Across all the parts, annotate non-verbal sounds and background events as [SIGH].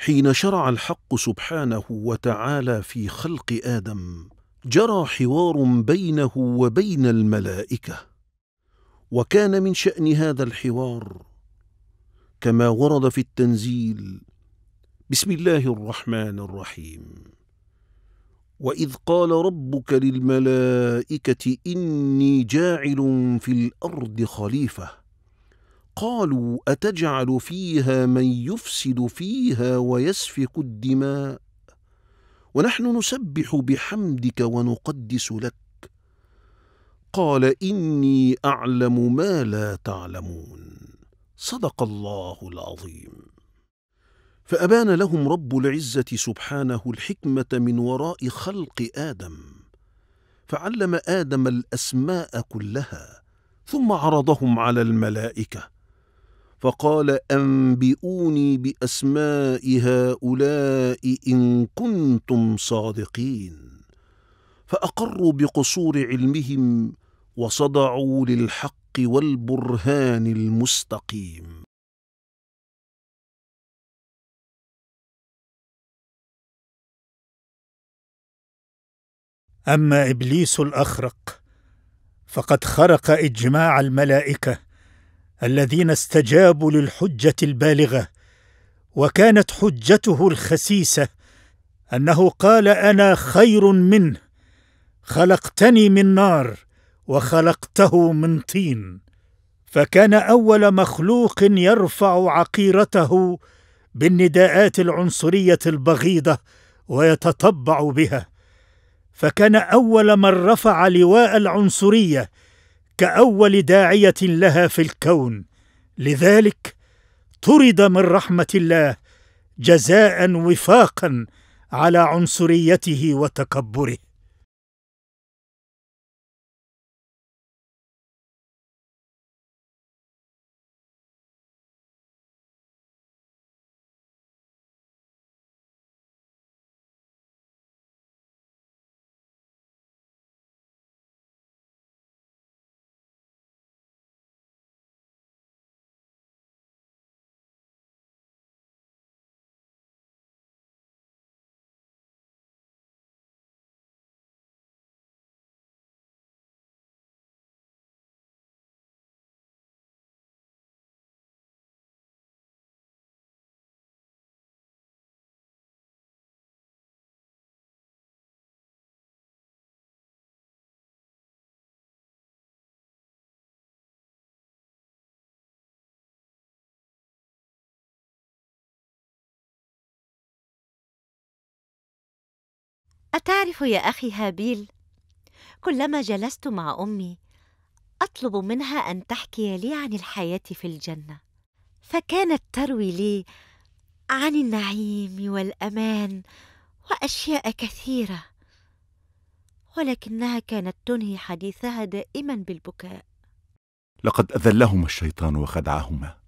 حين شرع الحق سبحانه وتعالى في خلق ادم جرى حوار بينه وبين الملائكه وكان من شان هذا الحوار كما ورد في التنزيل بسم الله الرحمن الرحيم واذ قال ربك للملائكه اني جاعل في الارض خليفه قالوا أتجعل فيها من يفسد فيها ويسفك الدماء ونحن نسبح بحمدك ونقدس لك قال إني أعلم ما لا تعلمون صدق الله العظيم فأبان لهم رب العزة سبحانه الحكمة من وراء خلق آدم فعلم آدم الأسماء كلها ثم عرضهم على الملائكة فقال أنبئوني بأسماء هؤلاء إن كنتم صادقين فأقروا بقصور علمهم وصدعوا للحق والبرهان المستقيم أما إبليس الأخرق فقد خرق إجماع الملائكة الذين استجابوا للحجه البالغه وكانت حجته الخسيسه انه قال انا خير منه خلقتني من نار وخلقته من طين فكان اول مخلوق يرفع عقيرته بالنداءات العنصريه البغيضه ويتطبع بها فكان اول من رفع لواء العنصريه كأول داعية لها في الكون لذلك طرد من رحمة الله جزاء وفاقا على عنصريته وتكبره أتعرف يا أخي هابيل كلما جلست مع أمي أطلب منها أن تحكي لي عن الحياة في الجنة فكانت تروي لي عن النعيم والأمان وأشياء كثيرة ولكنها كانت تنهي حديثها دائما بالبكاء لقد أذلهما الشيطان وخدعهما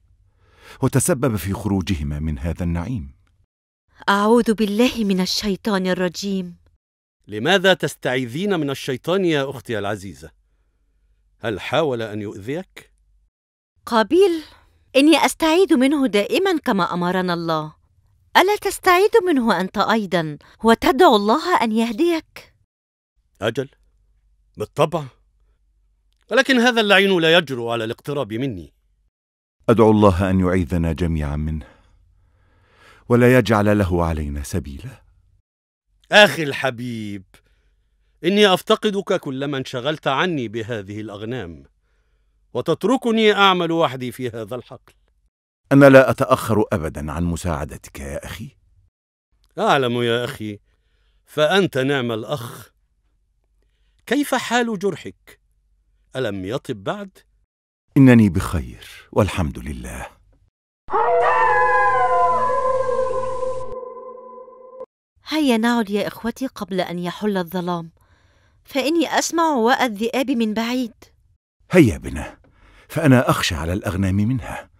وتسبب في خروجهما من هذا النعيم أعوذ بالله من الشيطان الرجيم لماذا تستعيذين من الشيطان يا أختي العزيزة؟ هل حاول أن يؤذيك؟ قابيل إني أستعيد منه دائما كما أمرنا الله ألا تستعيد منه أنت أيضا وتدعو الله أن يهديك؟ أجل بالطبع ولكن هذا اللعين لا يجرؤ على الاقتراب مني أدعو الله أن يعيذنا جميعا منه ولا يجعل له علينا سبيلا أخي الحبيب إني أفتقدك كلما انشغلت عني بهذه الأغنام وتتركني أعمل وحدي في هذا الحقل أنا لا أتأخر أبدا عن مساعدتك يا أخي أعلم يا أخي فأنت نعم الأخ كيف حال جرحك؟ ألم يطب بعد؟ إنني بخير والحمد لله هيا نعد يا إخوتي قبل أن يحل الظلام فإني أسمع وأى الذئاب من بعيد هيا بنا فأنا أخشى على الأغنام منها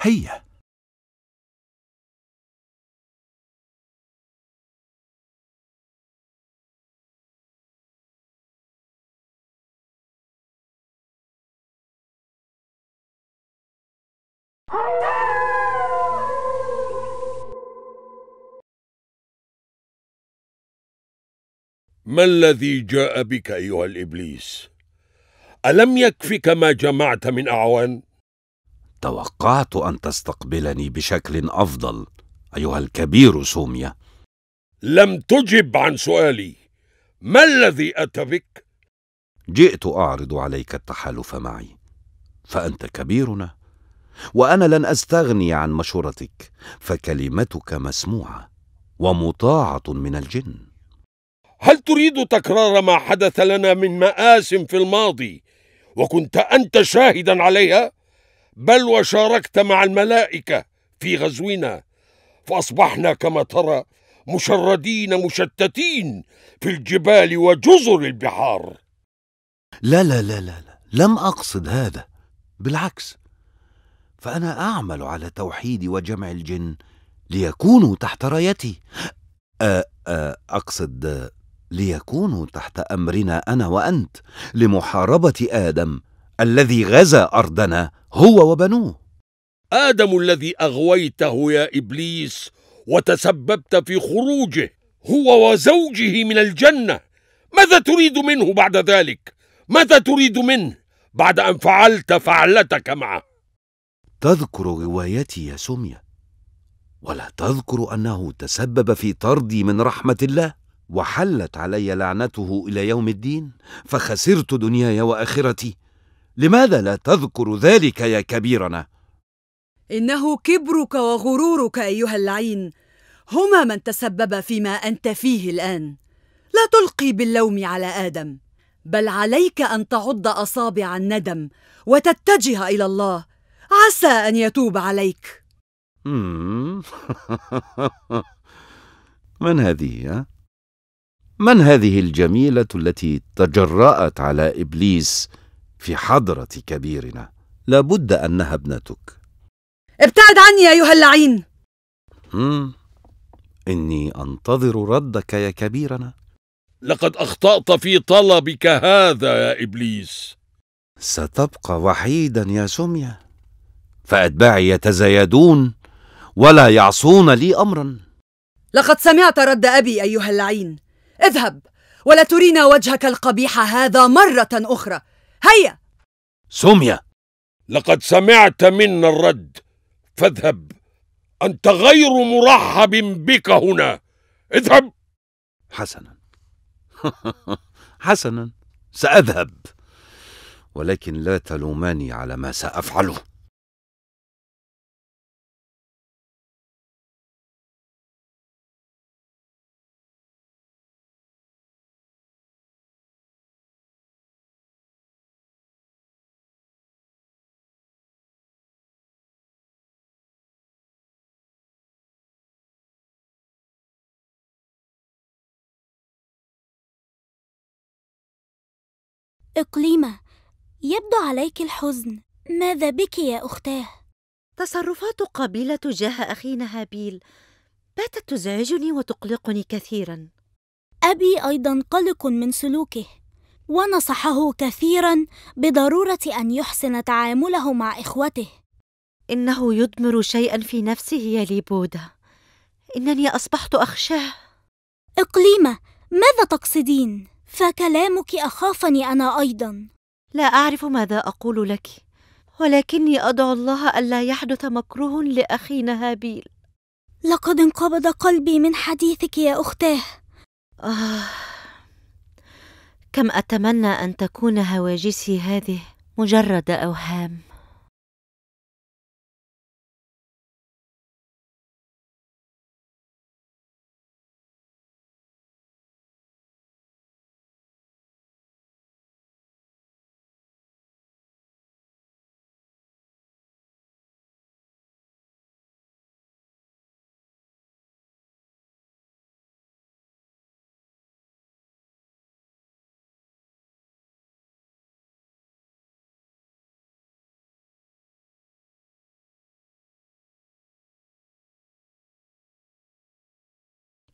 هيا Hello! ما الذي جاء بك أيها الإبليس؟ ألم يكفك ما جمعت من أعوان؟ توقعت أن تستقبلني بشكل أفضل أيها الكبير سوميا لم تجب عن سؤالي ما الذي أتى بك؟ جئت أعرض عليك التحالف معي فأنت كبيرنا وأنا لن أستغني عن مشورتك فكلمتك مسموعة ومطاعة من الجن هل تريد تكرار ما حدث لنا من مآس في الماضي وكنت أنت شاهدا عليها؟ بل وشاركت مع الملائكة في غزونا فأصبحنا كما ترى مشردين مشتتين في الجبال وجزر البحار لا لا لا لا, لا. لم أقصد هذا بالعكس فأنا أعمل على توحيد وجمع الجن ليكونوا تحت رايتي أقصد ليكونوا تحت امرنا انا وانت لمحاربه ادم الذي غزا ارضنا هو وبنوه ادم الذي اغويته يا ابليس وتسببت في خروجه هو وزوجه من الجنه ماذا تريد منه بعد ذلك ماذا تريد منه بعد ان فعلت فعلتك معه تذكر روايتي يا سميه ولا تذكر انه تسبب في طردي من رحمه الله وحلت علي لعنته الى يوم الدين فخسرت دنياي واخرتي لماذا لا تذكر ذلك يا كبيرنا انه كبرك وغرورك ايها اللعين هما من تسبب فيما انت فيه الان لا تلقي باللوم على ادم بل عليك ان تعض اصابع الندم وتتجه الى الله عسى ان يتوب عليك [LAUGHS] من هذه من هذه الجميله التي تجرات على ابليس في حضره كبيرنا لابد انها ابنتك ابتعد عني ايها اللعين اني انتظر ردك يا كبيرنا لقد اخطات في طلبك هذا يا ابليس ستبقى وحيدا يا سميه فاتباعي يتزايدون ولا يعصون لي امرا لقد سمعت رد ابي ايها اللعين اذهب ولا ترينا وجهك القبيح هذا مرة أخرى هيا سمية لقد سمعت منا الرد فاذهب أنت غير مرحب بك هنا اذهب حسنا [LAUGHS] حسنا سأذهب ولكن لا تلوماني على ما سأفعله إقليمة يبدو عليك الحزن ماذا بك يا أختاه؟ تصرفات قابلة تجاه أخينا هابيل باتت تزعجني وتقلقني كثيرا أبي أيضا قلق من سلوكه ونصحه كثيرا بضرورة أن يحسن تعامله مع إخوته إنه يدمر شيئا في نفسه يا ليبودا إنني أصبحت أخشاه إقليمة ماذا تقصدين؟ فكلامك اخافني انا ايضا لا اعرف ماذا اقول لك ولكني ادعو الله الا يحدث مكروه لاخينا هابيل لقد انقبض قلبي من حديثك يا اختاه آه. كم اتمنى ان تكون هواجسي هذه مجرد اوهام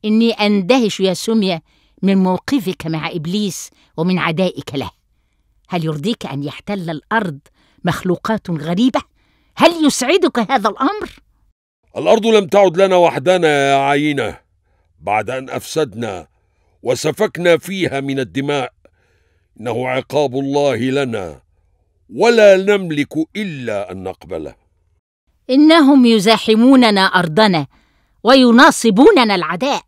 إني أندهش يا سمية من موقفك مع إبليس ومن عدائك له هل يرضيك أن يحتل الأرض مخلوقات غريبة؟ هل يسعدك هذا الأمر؟ الأرض لم تعد لنا وحدنا يا عينة بعد أن أفسدنا وسفكنا فيها من الدماء إنه عقاب الله لنا ولا نملك إلا أن نقبله إنهم يزاحموننا أرضنا ويناصبوننا العداء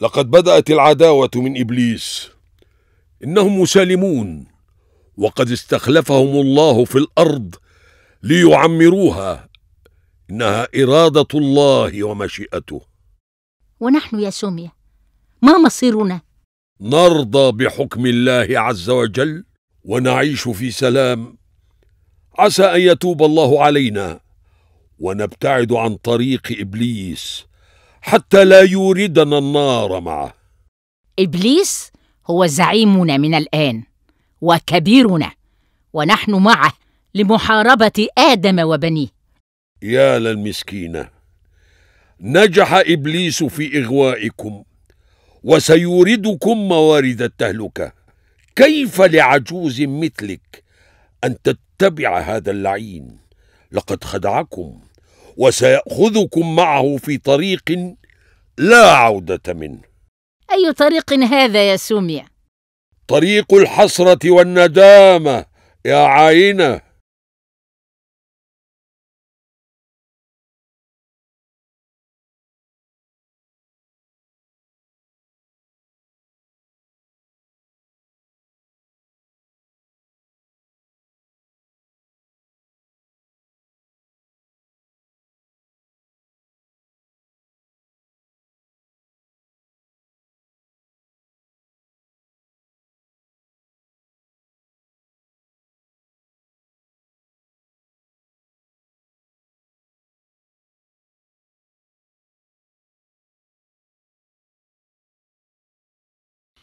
لقد بدات العداوه من ابليس انهم مسالمون وقد استخلفهم الله في الارض ليعمروها انها اراده الله ومشيئته ونحن يا سميه ما مصيرنا نرضى بحكم الله عز وجل ونعيش في سلام عسى ان يتوب الله علينا ونبتعد عن طريق ابليس حتى لا يوردنا النار معه ابليس هو زعيمنا من الان وكبيرنا ونحن معه لمحاربه ادم وبنيه يا للمسكينه نجح ابليس في اغوائكم وسيوردكم موارد التهلكه كيف لعجوز مثلك ان تتبع هذا اللعين لقد خدعكم وسيأخذكم معه في طريق لا عودة منه أي طريق هذا يا سوميا؟ طريق الحسرة والندامة يا عاينة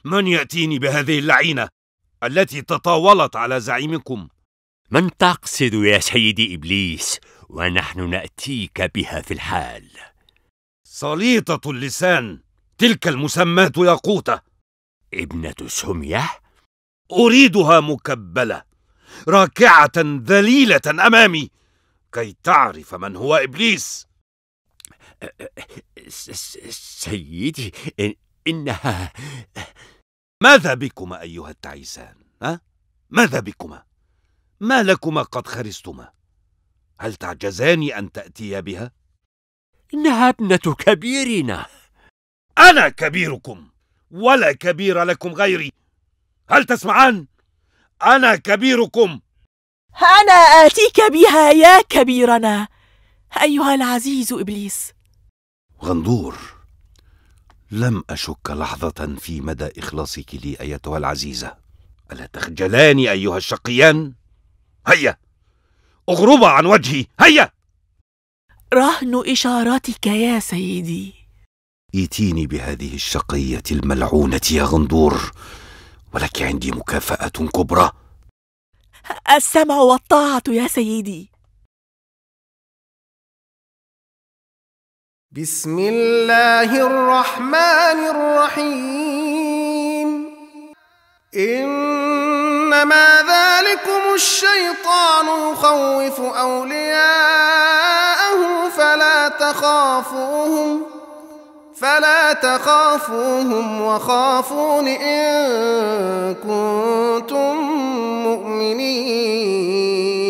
من يأتيني بهذه اللعينة التي تطاولت على زعيمكم؟ من تقصد يا سيدي إبليس ونحن نأتيك بها في الحال سليطة اللسان تلك المسماة ياقوتة ابنة سمية؟ أريدها مكبلة راكعة ذليلة أمامي كي تعرف من هو إبليس سيدي إنها ماذا بكما أيها التعيسان؟ ها؟ ماذا بكما؟ ما لكما قد خرستما؟ هل تعجزان أن تأتيا بها؟ إنها ابنة كبيرنا أنا كبيركم ولا كبير لكم غيري هل تسمعان؟ أنا كبيركم أنا آتيك بها يا كبيرنا أيها العزيز إبليس غندور لم أشك لحظة في مدى إخلاصك لي أيتها العزيزة ألا تخجلان أيها الشقيان هيا اغربا عن وجهي هيا رهن إشاراتك يا سيدي ايتيني بهذه الشقية الملعونة يا غندور ولك عندي مكافأة كبرى السمع والطاعة يا سيدي بسم الله الرحمن الرحيم انما ذلكم الشيطان يخوف اولياءه فلا تخافوهم فلا تخافوهم وخافون ان كنتم مؤمنين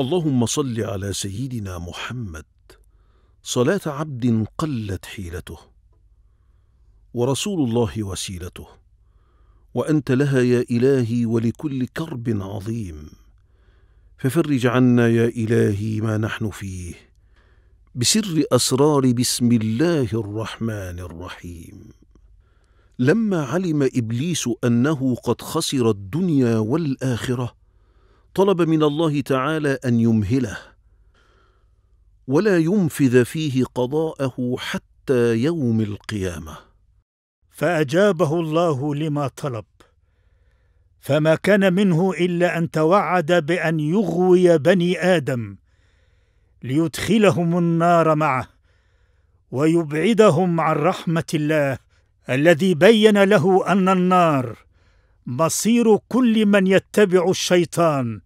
اللهم صل على سيدنا محمد صلاة عبد قلت حيلته ورسول الله وسيلته وأنت لها يا إلهي ولكل كرب عظيم ففرج عنا يا إلهي ما نحن فيه بسر أسرار بسم الله الرحمن الرحيم لما علم إبليس أنه قد خسر الدنيا والآخرة طلب من الله تعالى ان يمهله ولا ينفذ فيه قضاءه حتى يوم القيامه فاجابه الله لما طلب فما كان منه الا ان توعد بان يغوي بني ادم ليدخلهم النار معه ويبعدهم عن رحمه الله الذي بين له ان النار مصير كل من يتبع الشيطان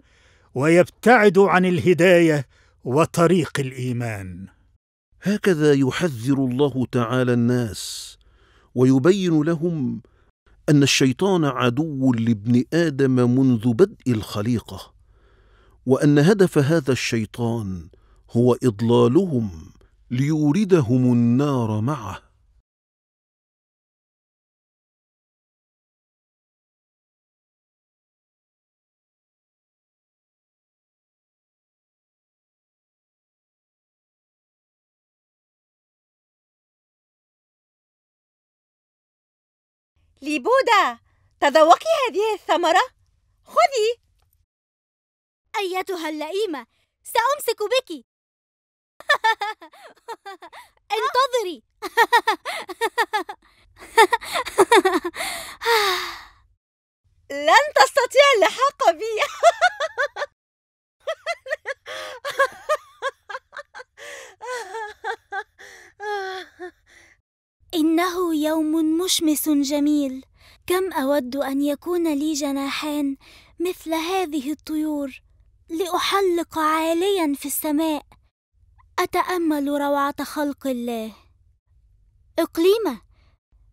ويبتعد عن الهدايه وطريق الايمان هكذا يحذر الله تعالى الناس ويبين لهم ان الشيطان عدو لابن ادم منذ بدء الخليقه وان هدف هذا الشيطان هو اضلالهم ليوردهم النار معه لبودا تذوقي هذه الثمرة خذي أيتها اللئيمة سأمسك بك [LAUGHS] انتظري [LAUGHS] لن تستطيع اللحاق بي [LAUGHS] إنه يوم مشمس جميل كم أود أن يكون لي جناحان مثل هذه الطيور لأحلق عاليا في السماء أتأمل روعة خلق الله إقليمة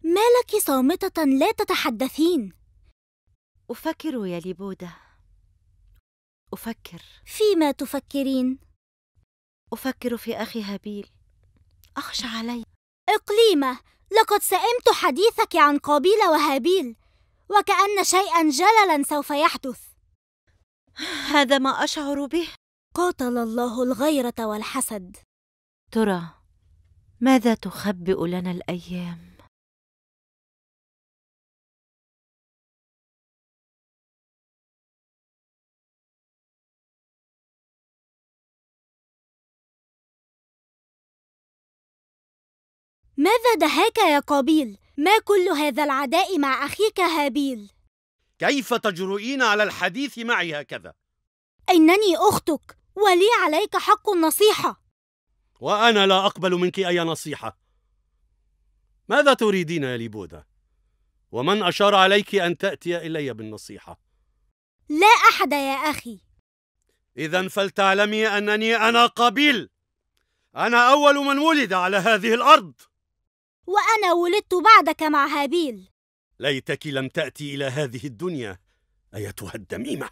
ما لك صامتة لا تتحدثين؟ أفكر يا لبودة أفكر فيما تفكرين؟ أفكر في أخي هابيل أخشى عليه إقليمة لقد سئمت حديثك عن قابيل وهابيل وكأن شيئا جللا سوف يحدث هذا ما أشعر به قاتل الله الغيرة والحسد ترى ماذا تخبئ لنا الأيام؟ ماذا دهاك يا قابيل؟ ما كل هذا العداء مع أخيك هابيل؟ كيف تجرؤين على الحديث معي هكذا؟ إنني أختك ولي عليك حق النصيحة وأنا لا أقبل منك أي نصيحة ماذا تريدين يا ليبودا؟ ومن أشار عليك أن تأتي إلي بالنصيحة؟ لا أحد يا أخي إذا فلتعلمي أنني أنا قابيل أنا أول من ولد على هذه الأرض وأنا ولدت بعدك مع هابيل ليتك لم تأتي إلى هذه الدنيا أيتها الدميمة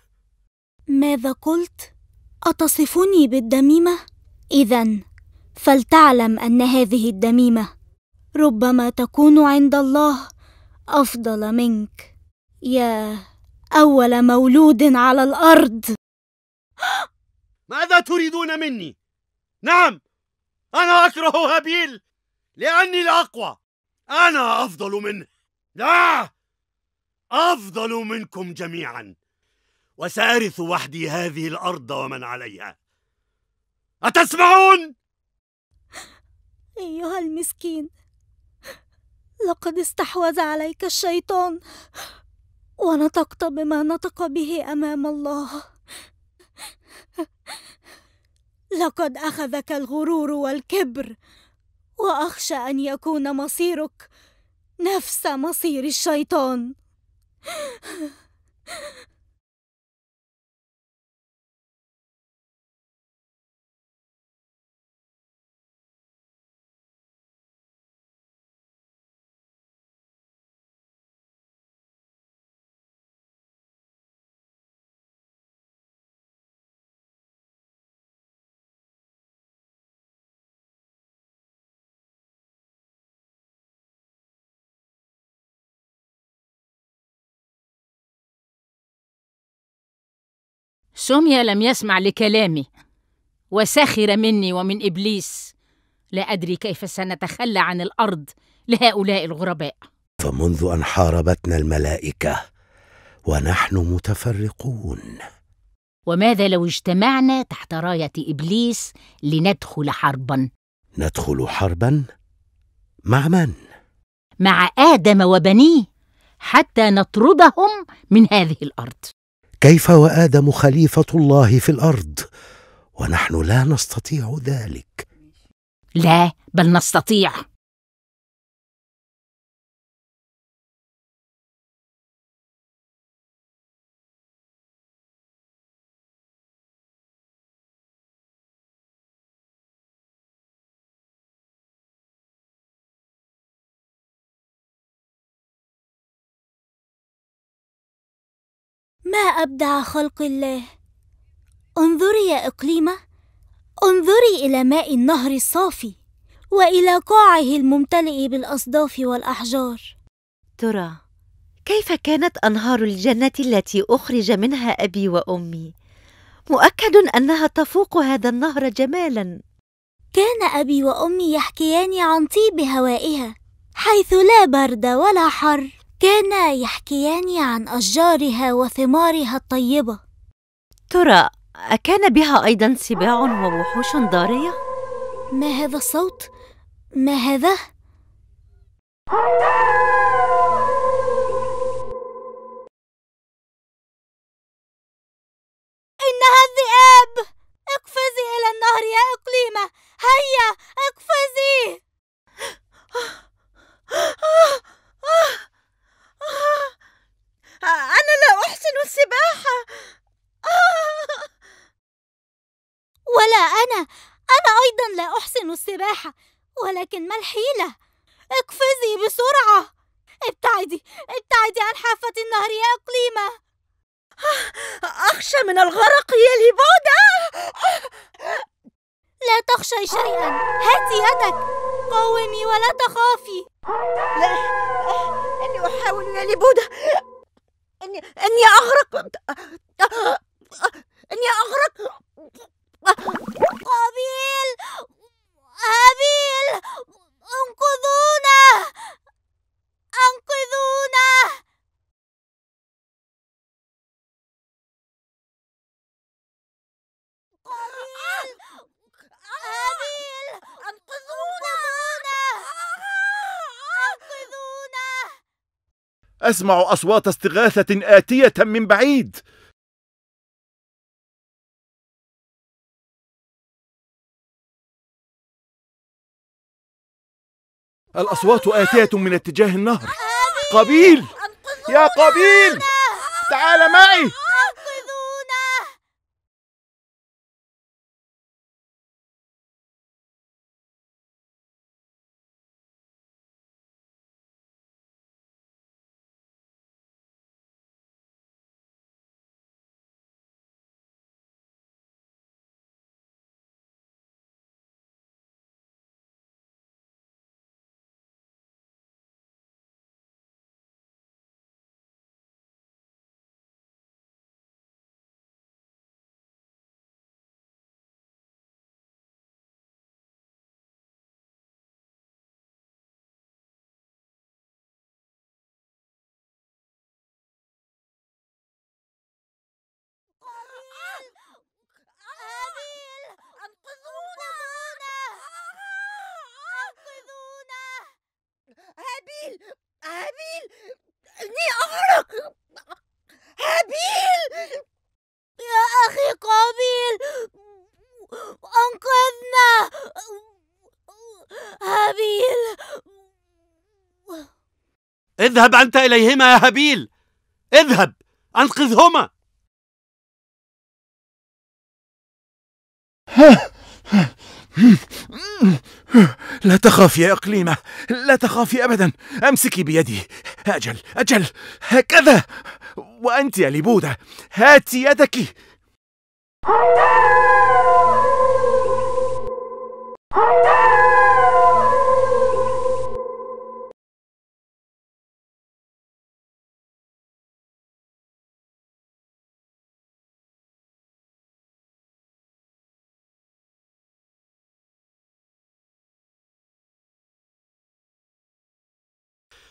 ماذا قلت؟ أتصفني بالدميمة؟ إذا فلتعلم أن هذه الدميمة ربما تكون عند الله أفضل منك يا أول مولود على الأرض ماذا تريدون مني؟ نعم أنا أكره هابيل لأني الأقوى أنا أفضل منه لا أفضل منكم جميعا وسأرث وحدي هذه الأرض ومن عليها أتسمعون؟ أيها المسكين لقد استحوذ عليك الشيطان ونطقت بما نطق به أمام الله لقد أخذك الغرور والكبر واخشى ان يكون مصيرك نفس مصير الشيطان سمي لم يسمع لكلامي وسخر مني ومن ابليس لا ادري كيف سنتخلى عن الارض لهؤلاء الغرباء فمنذ ان حاربتنا الملائكه ونحن متفرقون وماذا لو اجتمعنا تحت رايه ابليس لندخل حربا ندخل حربا مع من مع ادم وبنيه حتى نطردهم من هذه الارض كيف وادم خليفه الله في الارض ونحن لا نستطيع ذلك لا بل نستطيع ما أبدع خلق الله انظري يا إقليمة انظري إلى ماء النهر الصافي وإلى قاعه الممتلئ بالأصداف والأحجار ترى كيف كانت أنهار الجنة التي أخرج منها أبي وأمي؟ مؤكد أنها تفوق هذا النهر جمالاً كان أبي وأمي يحكيان عن طيب هوائها حيث لا برد ولا حر كانا يحكيان عن أشجارها وثمارها الطيبة ترى أكان بها أيضا سباع ووحوش ضارية؟ ما هذا الصوت؟ ما هذا؟ آلهتك قومي ولا تخافي أسمع أصوات استغاثة آتية من بعيد الأصوات آتية من اتجاه النهر قبيل يا قبيل تعال معي هابيل إني أغرق هابيل يا أخي قابيل أنقذنا هابيل اذهب أنت إليهما يا هابيل اذهب أنقذهما لا تخافي يا إقليمة لا تخافي أبدا أمسكي بيدي أجل أجل هكذا وأنت يا لبودة هاتي يدك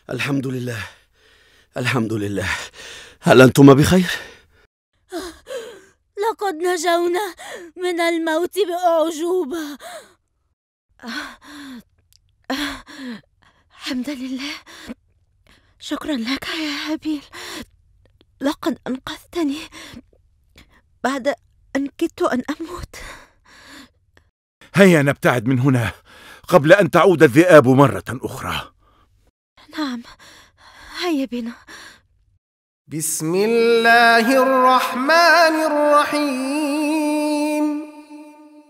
الحمد لله الحمد لله هل أنتما بخير؟ آه، لقد نجونا من الموت بأعجوبة آه، آه، حمدا لله شكرا لك يا هابيل لقد أنقذتني بعد أن كدت أن أموت هيا نبتعد من هنا قبل أن تعود الذئاب مرة أخرى نعم هيا بنا بسم الله الرحمن الرحيم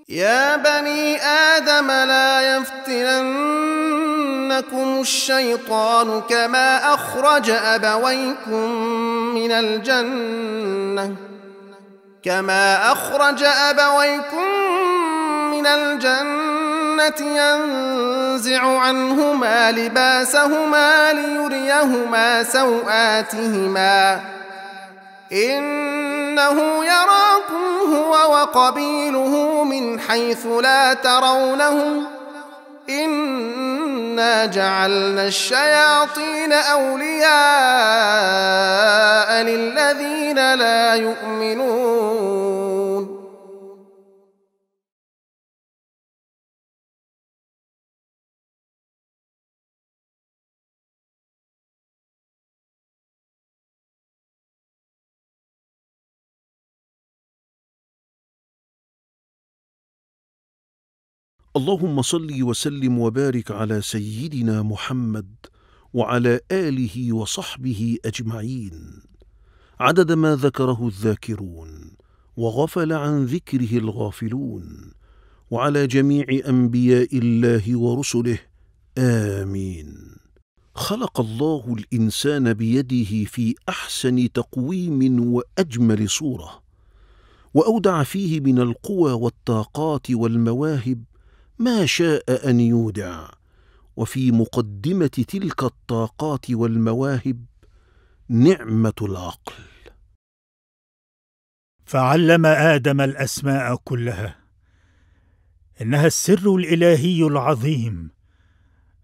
يا بني آدم لا يفتننكم الشيطان كما أخرج أبويكم من الجنة كما أخرج أبويكم من الجنة الجنة ينزع عنهما لباسهما ليريهما سوآتهما إنه يراكم هو وقبيله من حيث لا ترونهم إنا جعلنا الشياطين أولياء للذين لا يؤمنون اللهم صل وسلم وبارك على سيدنا محمد وعلى اله وصحبه اجمعين عدد ما ذكره الذاكرون وغفل عن ذكره الغافلون وعلى جميع انبياء الله ورسله امين خلق الله الانسان بيده في احسن تقويم واجمل صوره واودع فيه من القوى والطاقات والمواهب ما شاء ان يودع وفي مقدمه تلك الطاقات والمواهب نعمه العقل فعلم ادم الاسماء كلها انها السر الالهي العظيم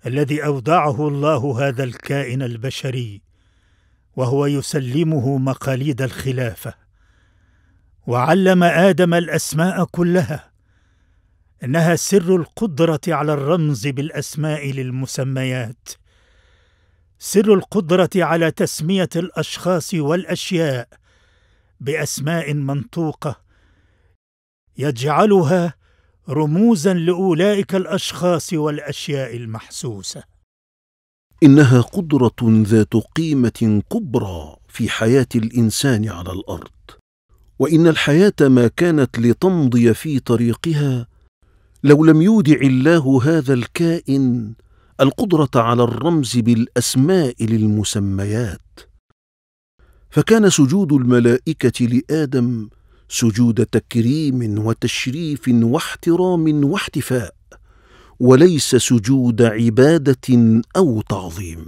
الذي اودعه الله هذا الكائن البشري وهو يسلمه مقاليد الخلافه وعلم ادم الاسماء كلها انها سر القدره على الرمز بالاسماء للمسميات سر القدره على تسميه الاشخاص والاشياء باسماء منطوقه يجعلها رموزا لاولئك الاشخاص والاشياء المحسوسه انها قدره ذات قيمه كبرى في حياه الانسان على الارض وان الحياه ما كانت لتمضي في طريقها لو لم يودع الله هذا الكائن القدره على الرمز بالاسماء للمسميات فكان سجود الملائكه لادم سجود تكريم وتشريف واحترام واحتفاء وليس سجود عباده او تعظيم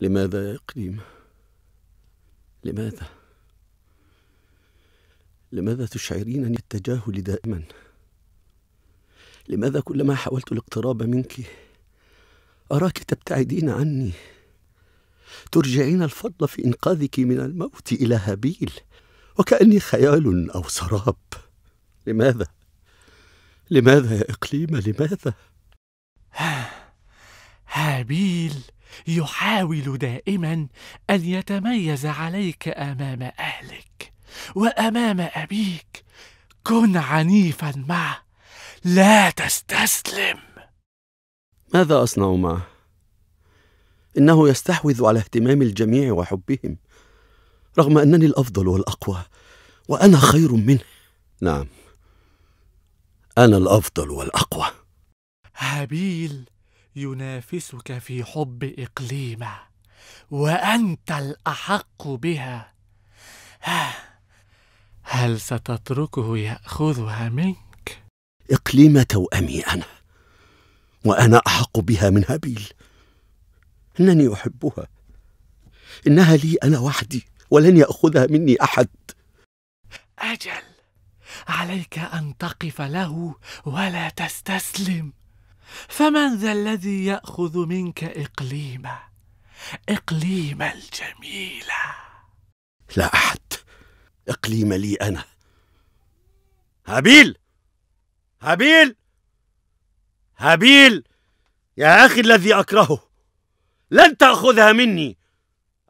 لماذا يا قديم لماذا لماذا تشعرينني التجاهل دائما لماذا كلما حاولت الاقتراب منك أراك تبتعدين عني ترجعين الفضل في إنقاذك من الموت إلى هابيل وكأني خيال أو سراب لماذا؟ لماذا يا إقليم لماذا؟ هابيل يحاول دائما ان يتميز عليك امام اهلك وامام ابيك كن عنيفا معه لا تستسلم ماذا اصنع معه انه يستحوذ على اهتمام الجميع وحبهم رغم انني الافضل والاقوى وانا خير منه نعم انا الافضل والاقوى هابيل ينافسك في حب إقليمة وأنت الأحق بها هل ستتركه يأخذها منك؟ إقليمة توأمي أنا وأنا أحق بها من هابيل إنني أحبها إنها لي أنا وحدي ولن يأخذها مني أحد أجل عليك أن تقف له ولا تستسلم فمن ذا الذي ياخذ منك اقليما اقليما الجميله لا احد اقليم لي انا هابيل هابيل هابيل يا اخي الذي اكرهه لن تاخذها مني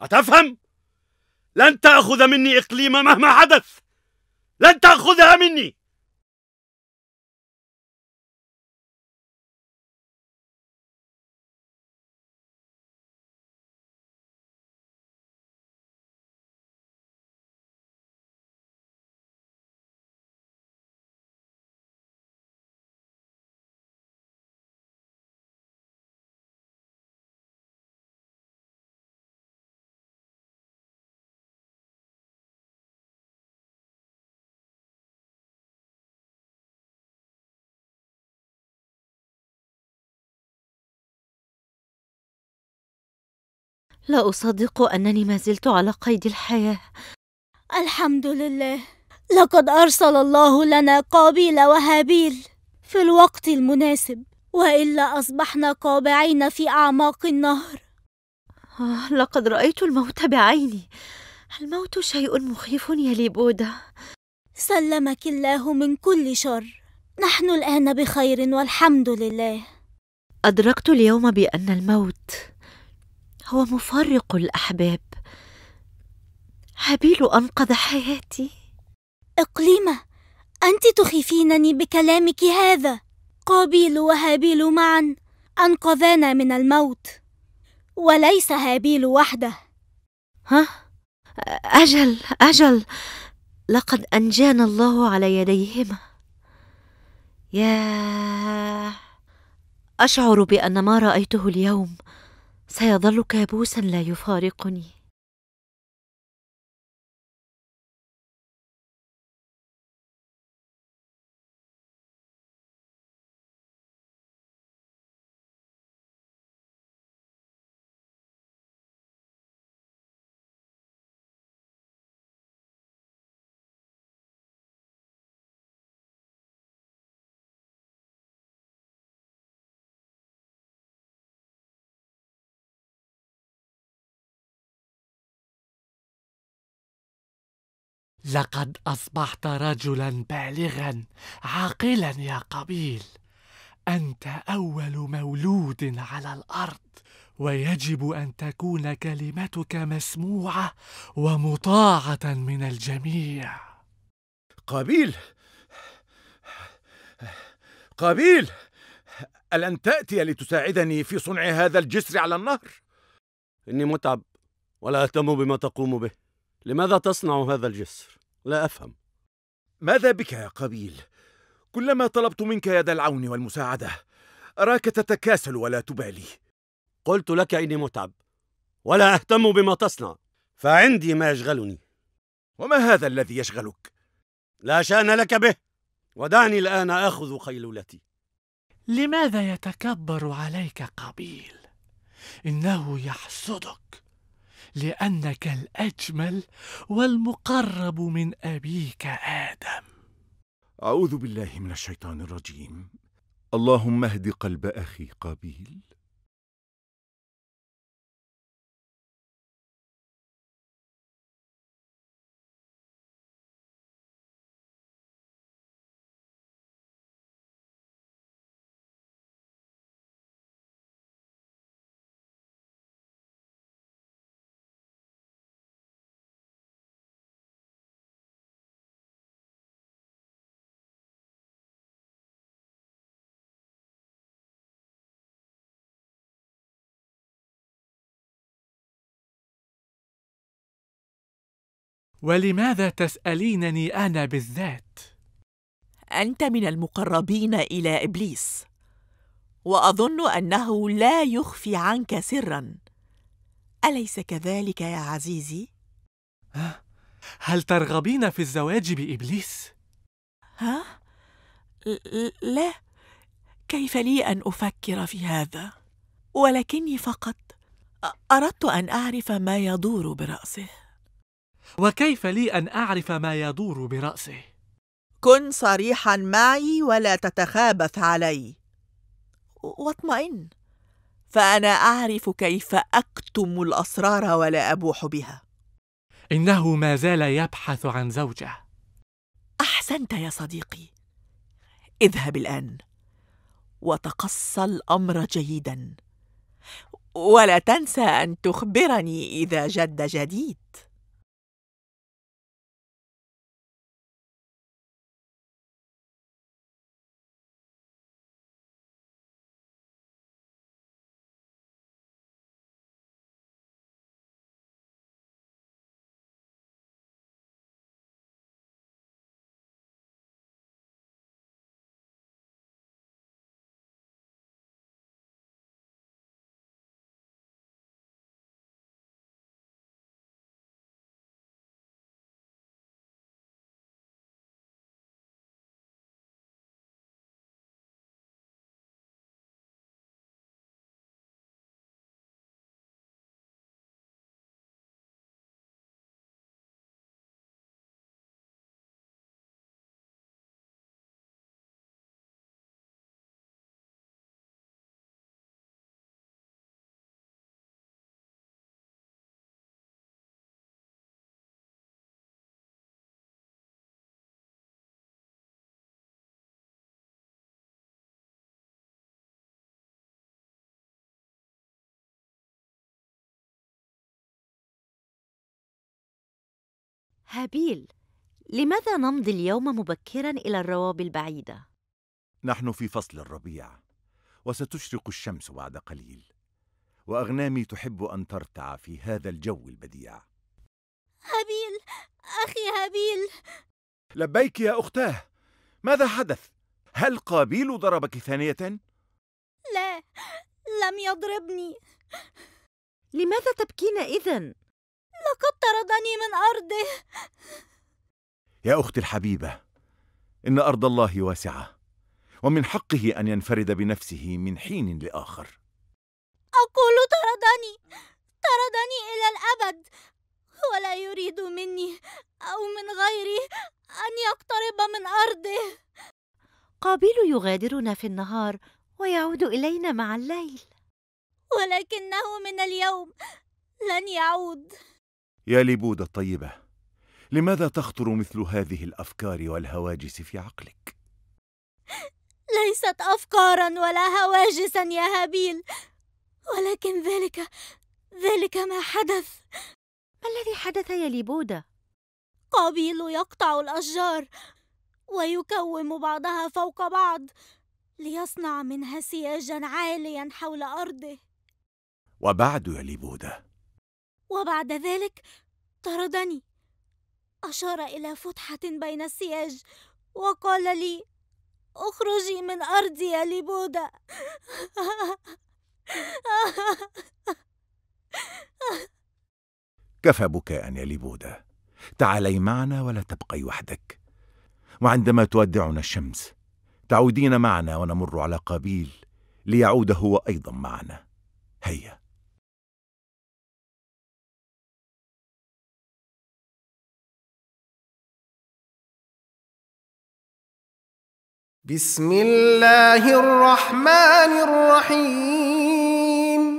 اتفهم لن تاخذ مني اقليم مهما حدث لن تاخذها مني لا أصدق أنني ما زلت على قيد الحياة الحمد لله لقد أرسل الله لنا قابيل وهابيل في الوقت المناسب وإلا أصبحنا قابعين في أعماق النهر آه لقد رأيت الموت بعيني الموت شيء مخيف يا ليبودا سلمك الله من كل شر نحن الآن بخير والحمد لله أدركت اليوم بأن الموت هو مفرق الأحباب هابيل أنقذ حياتي إقليمة أنت تخيفينني بكلامك هذا قابيل وهابيل معا أنقذانا من الموت وليس هابيل وحده ها؟ أجل أجل لقد أنجانا الله على يديهما ياه أشعر بأن ما رأيته اليوم سيظل كابوسا لا يفارقني لقد اصبحت رجلا بالغا عاقلا يا قبيل انت اول مولود على الارض ويجب ان تكون كلمتك مسموعه ومطاعه من الجميع قبيل قبيل الن تاتي لتساعدني في صنع هذا الجسر على النهر اني متعب ولا اهتم بما تقوم به لماذا تصنع هذا الجسر؟ لا أفهم ماذا بك يا قبيل؟ كلما طلبت منك يد العون والمساعدة أراك تتكاسل ولا تبالي قلت لك إني متعب ولا أهتم بما تصنع فعندي ما يشغلني وما هذا الذي يشغلك؟ لا شأن لك به ودعني الآن آخذ قيلولتي لماذا يتكبر عليك قبيل؟ إنه يحسدك لأنك الأجمل والمقرب من أبيك آدم. أعوذ بالله من الشيطان الرجيم. اللهم اهد قلب أخي قابيل ولماذا تسألينني أنا بالذات؟ أنت من المقربين إلى إبليس، وأظن أنه لا يخفي عنك سرًا، أليس كذلك يا عزيزي؟ هل ترغبين في الزواج بإبليس؟ ها؟ لا، كيف لي أن أفكر في هذا؟ ولكني فقط أردت أن أعرف ما يدور برأسه. وكيف لي أن أعرف ما يدور برأسه؟ كن صريحا معي ولا تتخابث علي واطمئن فأنا أعرف كيف أكتم الأسرار ولا أبوح بها إنه ما زال يبحث عن زوجة أحسنت يا صديقي اذهب الآن وتقص الأمر جيدا ولا تنسى أن تخبرني إذا جد جديد هابيل لماذا نمضي اليوم مبكرا الى الروابي البعيده نحن في فصل الربيع وستشرق الشمس بعد قليل واغنامي تحب ان ترتع في هذا الجو البديع هابيل اخي هابيل لبيك يا اختاه ماذا حدث هل قابيل ضربك ثانيه لا لم يضربني لماذا تبكين اذن لقد طردني من أرضه يا أختي الحبيبة إن أرض الله واسعة ومن حقه أن ينفرد بنفسه من حين لآخر أقول طردني طردني إلى الأبد ولا يريد مني أو من غيري أن يقترب من أرضه قابيل يغادرنا في النهار ويعود إلينا مع الليل ولكنه من اليوم لن يعود يا لبودة الطيبة لماذا تخطر مثل هذه الأفكار والهواجس في عقلك؟ [LAUGHS] ليست أفكارا ولا هواجسا يا هابيل ولكن ذلك ذلك ما حدث ما الذي حدث يا لبودة؟ قابيل يقطع الأشجار ويكوم بعضها فوق بعض ليصنع منها سياجا عاليا حول أرضه وبعد يا لبودة وبعد ذلك طردني اشار الى فتحه بين السياج وقال لي اخرجي من ارضي يا لبودا كفى بكاء يا لبودا تعالي معنا ولا تبقي وحدك وعندما تودعنا الشمس تعودين معنا ونمر على قابيل ليعود هو ايضا معنا هيا بسم الله الرحمن الرحيم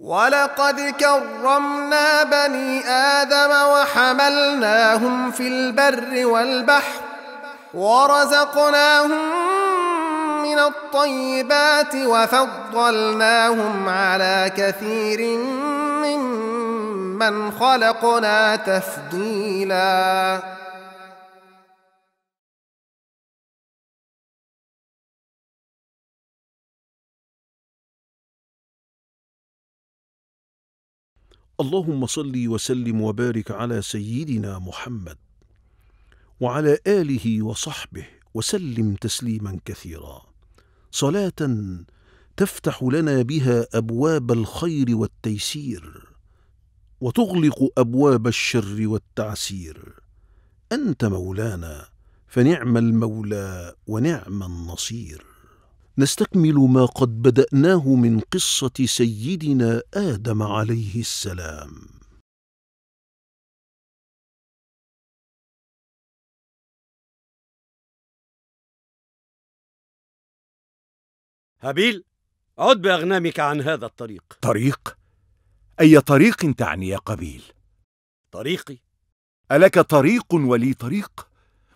ولقد كرمنا بني ادم وحملناهم في البر والبحر ورزقناهم من الطيبات وفضلناهم على كثير ممن خلقنا تفضيلاً اللهم صل وسلم وبارك على سيدنا محمد وعلى اله وصحبه وسلم تسليما كثيرا صلاه تفتح لنا بها ابواب الخير والتيسير وتغلق ابواب الشر والتعسير انت مولانا فنعم المولى ونعم النصير نستكمل ما قد بدأناه من قصة سيدنا آدم عليه السلام هابيل عد بأغنامك عن هذا الطريق طريق؟ أي طريق تعني يا قبيل؟ طريقي ألك طريق ولي طريق؟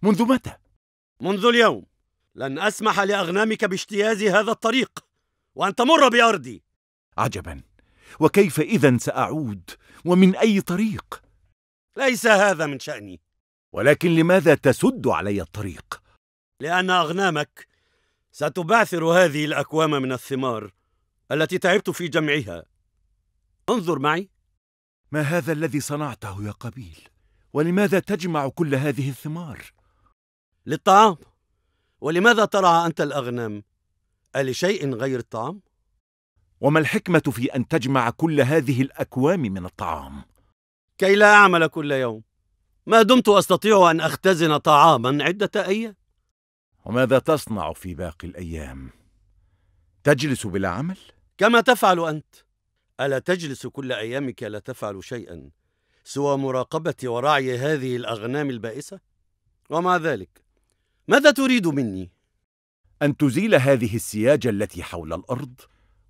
منذ متى؟ منذ اليوم لن أسمح لأغنامك باجتياز هذا الطريق وأن تمر بأرضي عجبا وكيف إذا سأعود ومن أي طريق؟ ليس هذا من شأني ولكن لماذا تسد علي الطريق؟ لأن أغنامك ستبعثر هذه الأكوام من الثمار التي تعبت في جمعها انظر معي ما هذا الذي صنعته يا قبيل؟ ولماذا تجمع كل هذه الثمار؟ للطعام ولماذا ترعى أنت الأغنام؟ ألشيء غير الطعام؟ وما الحكمة في أن تجمع كل هذه الأكوام من الطعام؟ كي لا أعمل كل يوم ما دمت أستطيع أن أختزن طعاما عدة أيام وماذا تصنع في باقي الأيام؟ تجلس بلا عمل؟ كما تفعل أنت ألا تجلس كل أيامك لا تفعل شيئا سوى مراقبة ورعي هذه الأغنام البائسة؟ ومع ذلك ماذا تريد مني؟ أن تزيل هذه السياج التي حول الأرض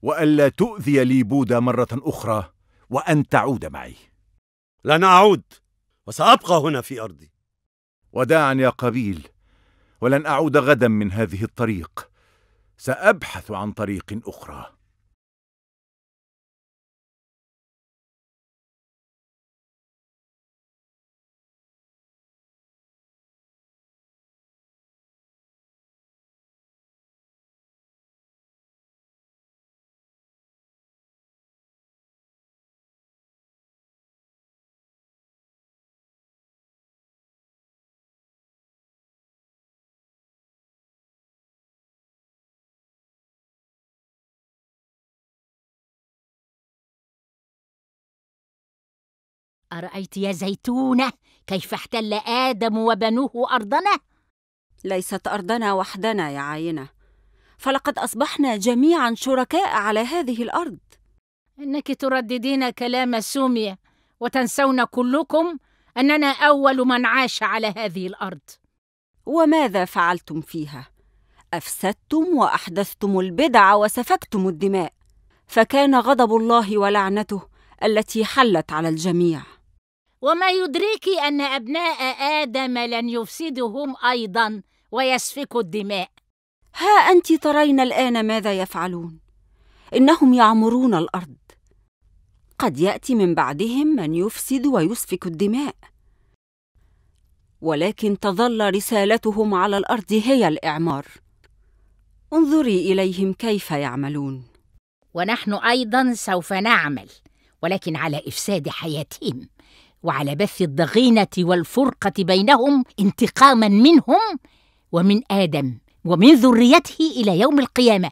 وألا تؤذي لي بودا مرة أخرى وأن تعود معي لن أعود وسأبقى هنا في أرضي وداعا يا قبيل ولن أعود غدا من هذه الطريق سأبحث عن طريق أخرى أرأيت يا زيتونة كيف احتل آدم وبنوه أرضنا؟ ليست أرضنا وحدنا يا عينة فلقد أصبحنا جميعا شركاء على هذه الأرض إنك ترددين كلام سومية وتنسون كلكم أننا أول من عاش على هذه الأرض وماذا فعلتم فيها؟ أفسدتم وأحدثتم البدع وسفكتم الدماء فكان غضب الله ولعنته التي حلت على الجميع وما يدريك أن أبناء آدم لن يفسدهم أيضا ويسفكوا الدماء ها أنت ترين الآن ماذا يفعلون إنهم يعمرون الأرض قد يأتي من بعدهم من يفسد ويسفك الدماء ولكن تظل رسالتهم على الأرض هي الإعمار انظري إليهم كيف يعملون ونحن أيضا سوف نعمل ولكن على إفساد حياتهم وعلى بث الضغينه والفرقه بينهم انتقاما منهم ومن ادم ومن ذريته الى يوم القيامه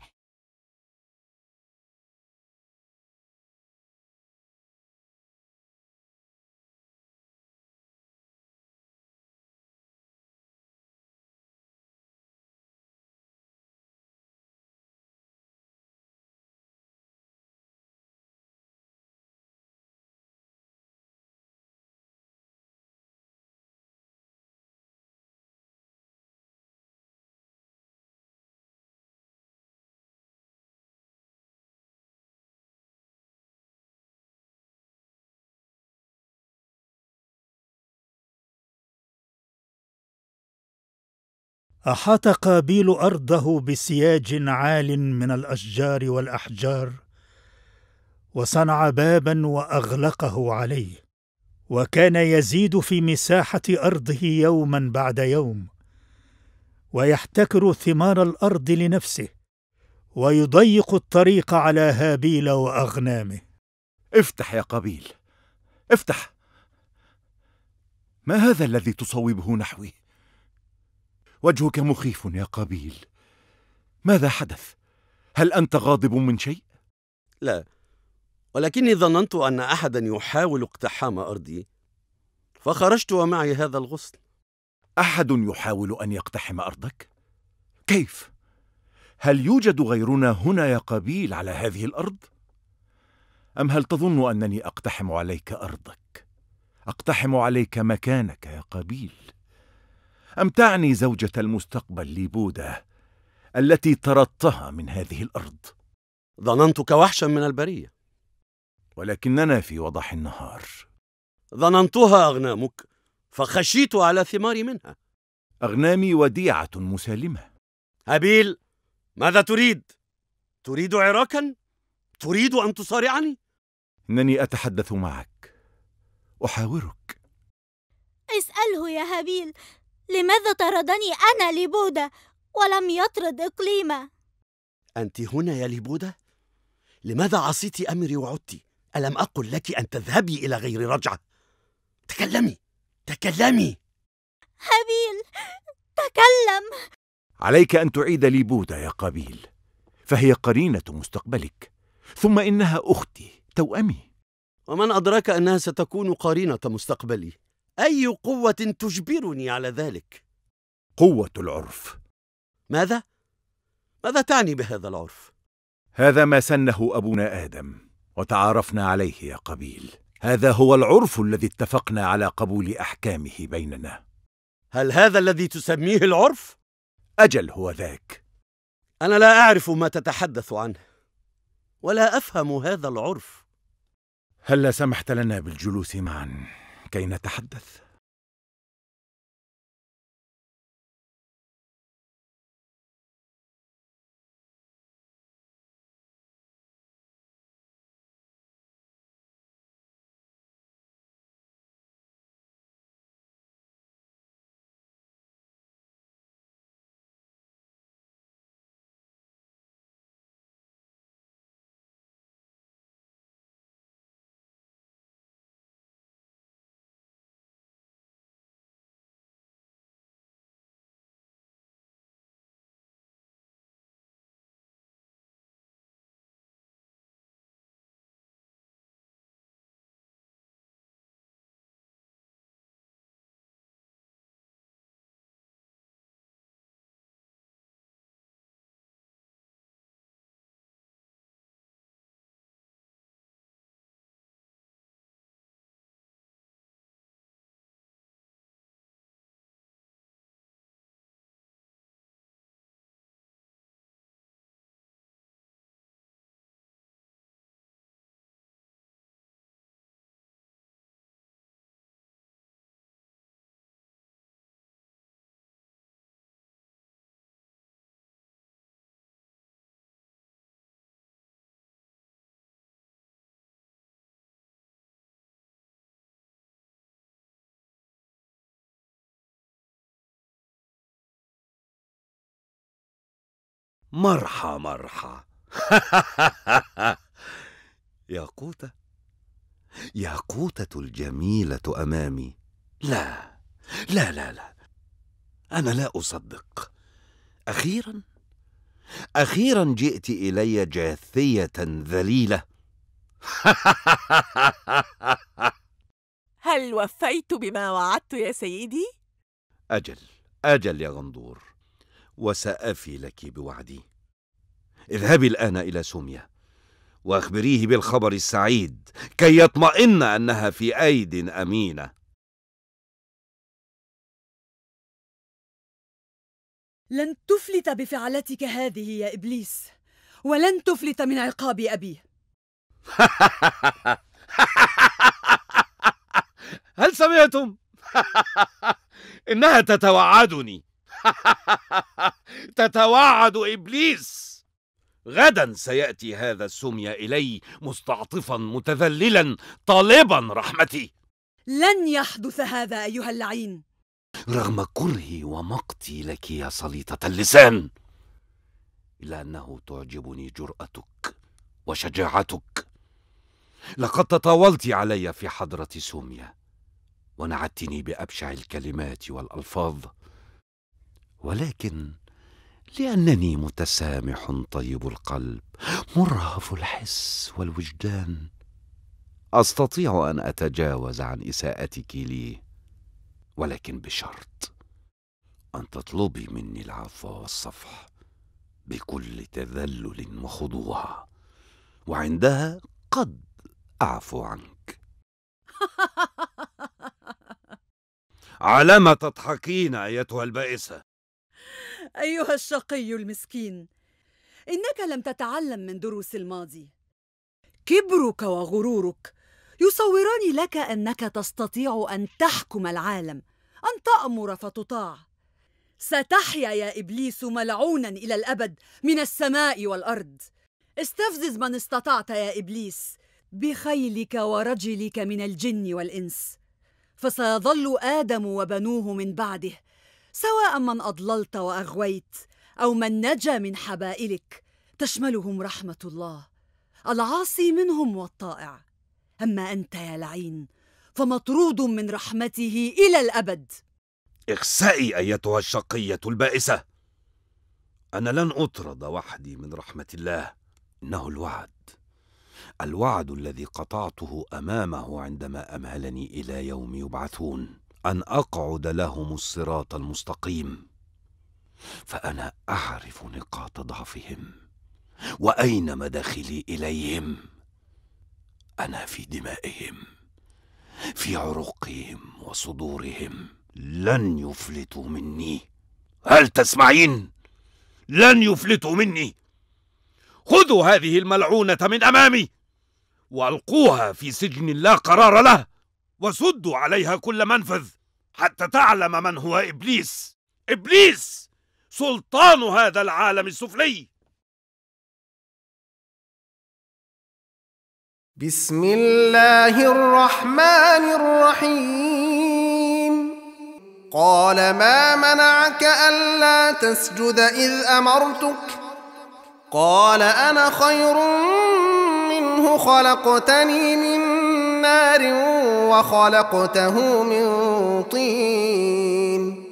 احاط قابيل ارضه بسياج عال من الاشجار والاحجار وصنع بابا واغلقه عليه وكان يزيد في مساحه ارضه يوما بعد يوم ويحتكر ثمار الارض لنفسه ويضيق الطريق على هابيل واغنامه افتح يا قابيل افتح ما هذا الذي تصوبه نحوي وجهك مخيف يا قابيل ماذا حدث هل انت غاضب من شيء لا ولكني ظننت ان احدا يحاول اقتحام ارضي فخرجت ومعي هذا الغصن احد يحاول ان يقتحم ارضك كيف هل يوجد غيرنا هنا يا قابيل على هذه الارض ام هل تظن انني اقتحم عليك ارضك اقتحم عليك مكانك يا قابيل ام تعني زوجه المستقبل لبوده التي طردتها من هذه الارض ظننتك وحشا من البريه ولكننا في وضح النهار ظننتها اغنامك فخشيت على ثماري منها اغنامي وديعه مسالمه هابيل ماذا تريد تريد عراكا تريد ان تصارعني انني اتحدث معك احاورك اساله يا هابيل لماذا طردني أنا لبودة ولم يطرد إقليمة؟ أنت هنا يا لبودة؟ لماذا عصيت أمري وعدت؟ ألم أقل لك أن تذهبي إلى غير رجعة؟ تكلمي تكلمي هابيل تكلم عليك أن تعيد لبودة يا قابيل فهي قرينة مستقبلك ثم إنها أختي توأمي ومن أدراك أنها ستكون قرينة مستقبلي أي قوة تجبرني على ذلك؟ قوة العرف ماذا؟ ماذا تعني بهذا العرف؟ هذا ما سنه أبونا آدم وتعارفنا عليه يا قبيل هذا هو العرف الذي اتفقنا على قبول أحكامه بيننا هل هذا الذي تسميه العرف؟ أجل هو ذاك أنا لا أعرف ما تتحدث عنه ولا أفهم هذا العرف هل سمحت لنا بالجلوس معاً؟ كي نتحدث مرحى مرحى [LAUGHS] ياقوتة ياقوتة الجميلة أمامي لا لا لا لا أنا لا أصدق أخيرا أخيرا جئت إلي جاثية ذليلة [LAUGHS] هل وفيت بما وعدت يا سيدي؟ أجل أجل يا غندور وسأفي لك بوعدي اذهبي الآن إلى سوميا وأخبريه بالخبر السعيد كي يطمئن أنها في أيد أمينة لن تفلت بفعلتك هذه يا إبليس ولن تفلت من عقاب أبي [LAUGHS] هل سمعتم؟ [LAUGHS] إنها تتوعدني [LAUGHS] تتوعد ابليس غدا سياتي هذا السمي الي مستعطفا متذللا طالبا رحمتي لن يحدث هذا ايها اللعين رغم كرهي ومقتي لك يا سليطه اللسان الا انه تعجبني جراتك وشجاعتك لقد تطاولت علي في حضره سوميا ونعتني بابشع الكلمات والالفاظ ولكن لانني متسامح طيب القلب مرهف الحس والوجدان استطيع ان اتجاوز عن اساءتك لي ولكن بشرط ان تطلبي مني العفو والصفح بكل تذلل وخضوع وعندها قد اعفو عنك [LAUGHS] على ما تضحكين ايتها البائسه أيها الشقي المسكين إنك لم تتعلم من دروس الماضي كبرك وغرورك يصوران لك أنك تستطيع أن تحكم العالم أن تأمر فتطاع ستحيا يا إبليس ملعونا إلى الأبد من السماء والأرض استفزز من استطعت يا إبليس بخيلك ورجلك من الجن والإنس فسيظل آدم وبنوه من بعده سواء من اضللت واغويت او من نجا من حبائلك تشملهم رحمه الله العاصي منهم والطائع اما انت يا لعين فمطرود من رحمته الى الابد اغسئي ايتها الشقيه البائسه انا لن اطرد وحدي من رحمه الله انه الوعد الوعد الذي قطعته امامه عندما امهلني الى يوم يبعثون ان اقعد لهم الصراط المستقيم فانا اعرف نقاط ضعفهم واين مداخلي اليهم انا في دمائهم في عروقهم وصدورهم لن يفلتوا مني هل تسمعين لن يفلتوا مني خذوا هذه الملعونه من امامي والقوها في سجن لا قرار له وسدوا عليها كل منفذ حتى تعلم من هو ابليس ابليس سلطان هذا العالم السفلي بسم الله الرحمن الرحيم قال ما منعك الا تسجد اذ امرتك قال انا خير منه خلقتني من نار وخلقته من طين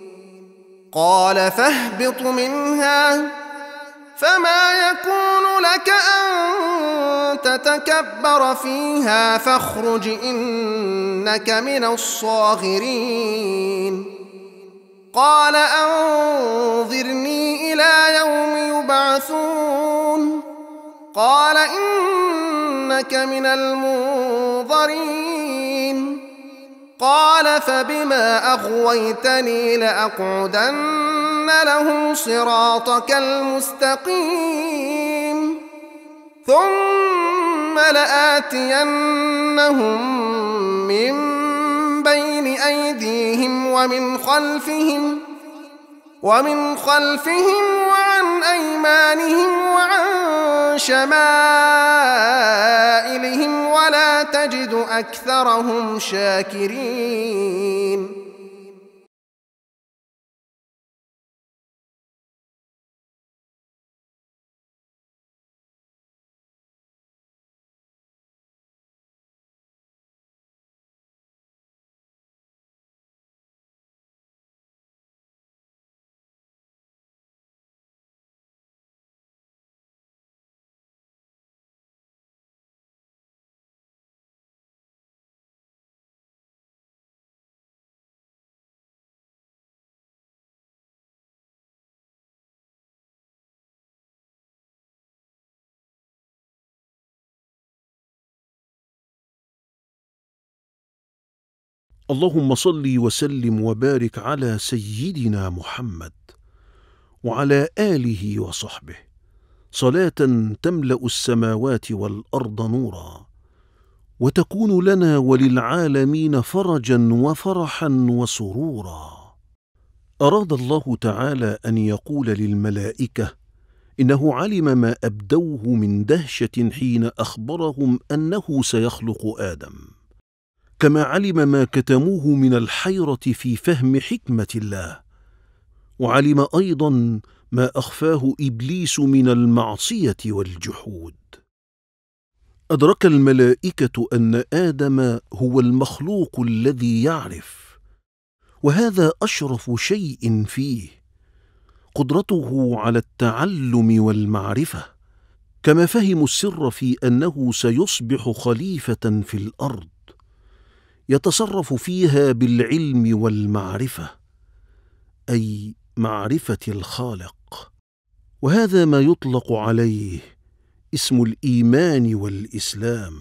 قال فاهبط منها فما يكون لك أن تتكبر فيها فاخرج إنك من الصاغرين قال أنظرني إلى يوم يبعثون قال إن إنك من المنظرين قال فبما أغويتني لأقعدن لهم صراطك المستقيم ثم لآتينهم من بين أيديهم ومن خلفهم ۖ ومن خلفهم وعن ايمانهم وعن شمائلهم ولا تجد اكثرهم شاكرين اللهم صل وسلم وبارك على سيدنا محمد وعلى اله وصحبه صلاه تملا السماوات والارض نورا وتكون لنا وللعالمين فرجا وفرحا وسرورا اراد الله تعالى ان يقول للملائكه انه علم ما ابدوه من دهشه حين اخبرهم انه سيخلق ادم كما علم ما كتموه من الحيره في فهم حكمه الله وعلم ايضا ما اخفاه ابليس من المعصيه والجحود ادرك الملائكه ان ادم هو المخلوق الذي يعرف وهذا اشرف شيء فيه قدرته على التعلم والمعرفه كما فهموا السر في انه سيصبح خليفه في الارض يتصرف فيها بالعلم والمعرفه اي معرفه الخالق وهذا ما يطلق عليه اسم الايمان والاسلام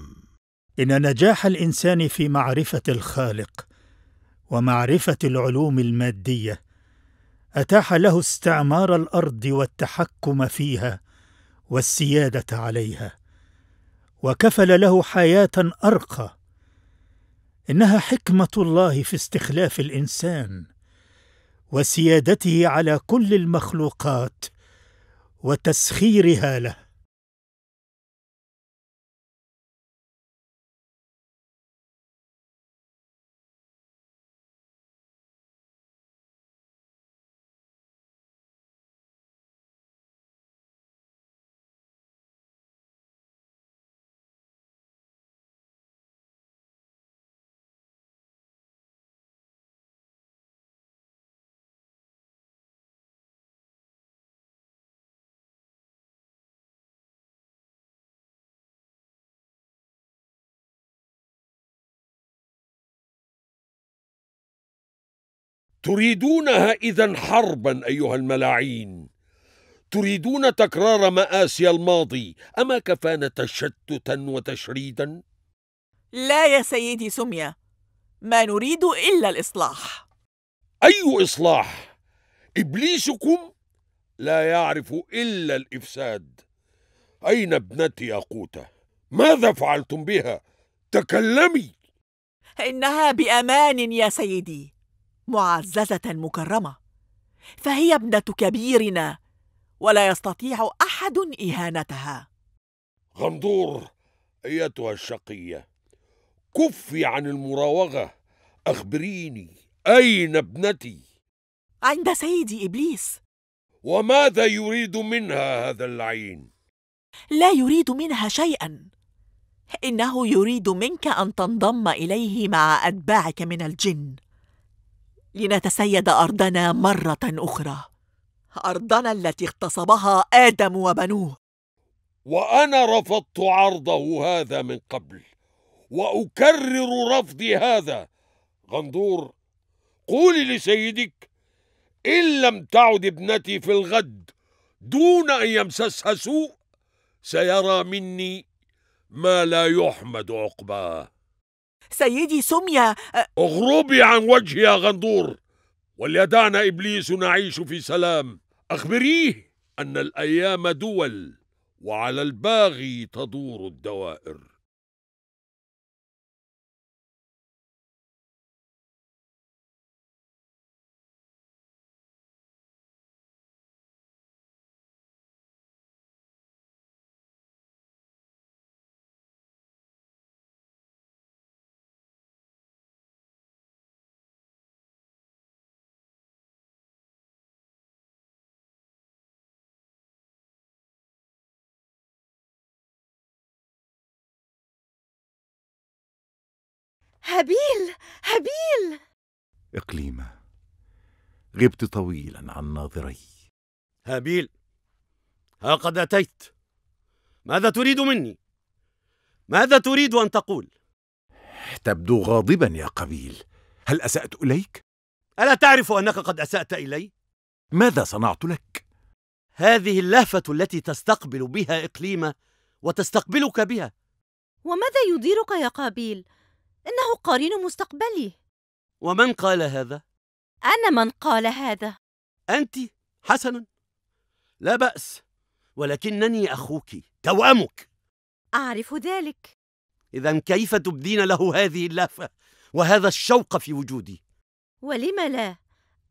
ان نجاح الانسان في معرفه الخالق ومعرفه العلوم الماديه اتاح له استعمار الارض والتحكم فيها والسياده عليها وكفل له حياه ارقى انها حكمه الله في استخلاف الانسان وسيادته على كل المخلوقات وتسخيرها له تريدونها اذا حربا ايها الملاعين تريدون تكرار ماسي الماضي اما كفانا تشتتا وتشريدا لا يا سيدي سميه ما نريد الا الاصلاح اي اصلاح ابليسكم لا يعرف الا الافساد اين ابنتي يا قوته ماذا فعلتم بها تكلمي انها بامان يا سيدي معززه مكرمه فهي ابنه كبيرنا ولا يستطيع احد اهانتها غندور ايتها الشقيه كفي عن المراوغه اخبريني اين ابنتي عند سيدي ابليس وماذا يريد منها هذا اللعين لا يريد منها شيئا انه يريد منك ان تنضم اليه مع اتباعك من الجن لنتسيد ارضنا مره اخرى ارضنا التي اغتصبها ادم وبنوه وانا رفضت عرضه هذا من قبل واكرر رفضي هذا غندور قولي لسيدك ان لم تعد ابنتي في الغد دون ان يمسسها سوء سيرى مني ما لا يحمد عقباه سيدي سمية أه، اغربي عن وجهي يا غندور وليدعنا إبليس نعيش في سلام أخبريه أن الأيام دول وعلى الباغي تدور الدوائر هابيل هابيل إقليمة غبت طويلا عن ناظري هابيل ها قد أتيت ماذا تريد مني؟ ماذا تريد أن تقول؟ تبدو غاضبا يا قبيل هل أسأت إليك؟ ألا تعرف أنك قد أسأت إلي؟ ماذا صنعت لك؟ هذه اللهفة التي تستقبل بها إقليمة وتستقبلك بها وماذا يديرك يا قابيل؟ إنه قرين مستقبلي ومن قال هذا؟ أنا من قال هذا أنت حسنا لا بأس ولكنني أخوك توأمك أعرف ذلك إذا كيف تبدين له هذه اللهفة وهذا الشوق في وجودي؟ ولم لا؟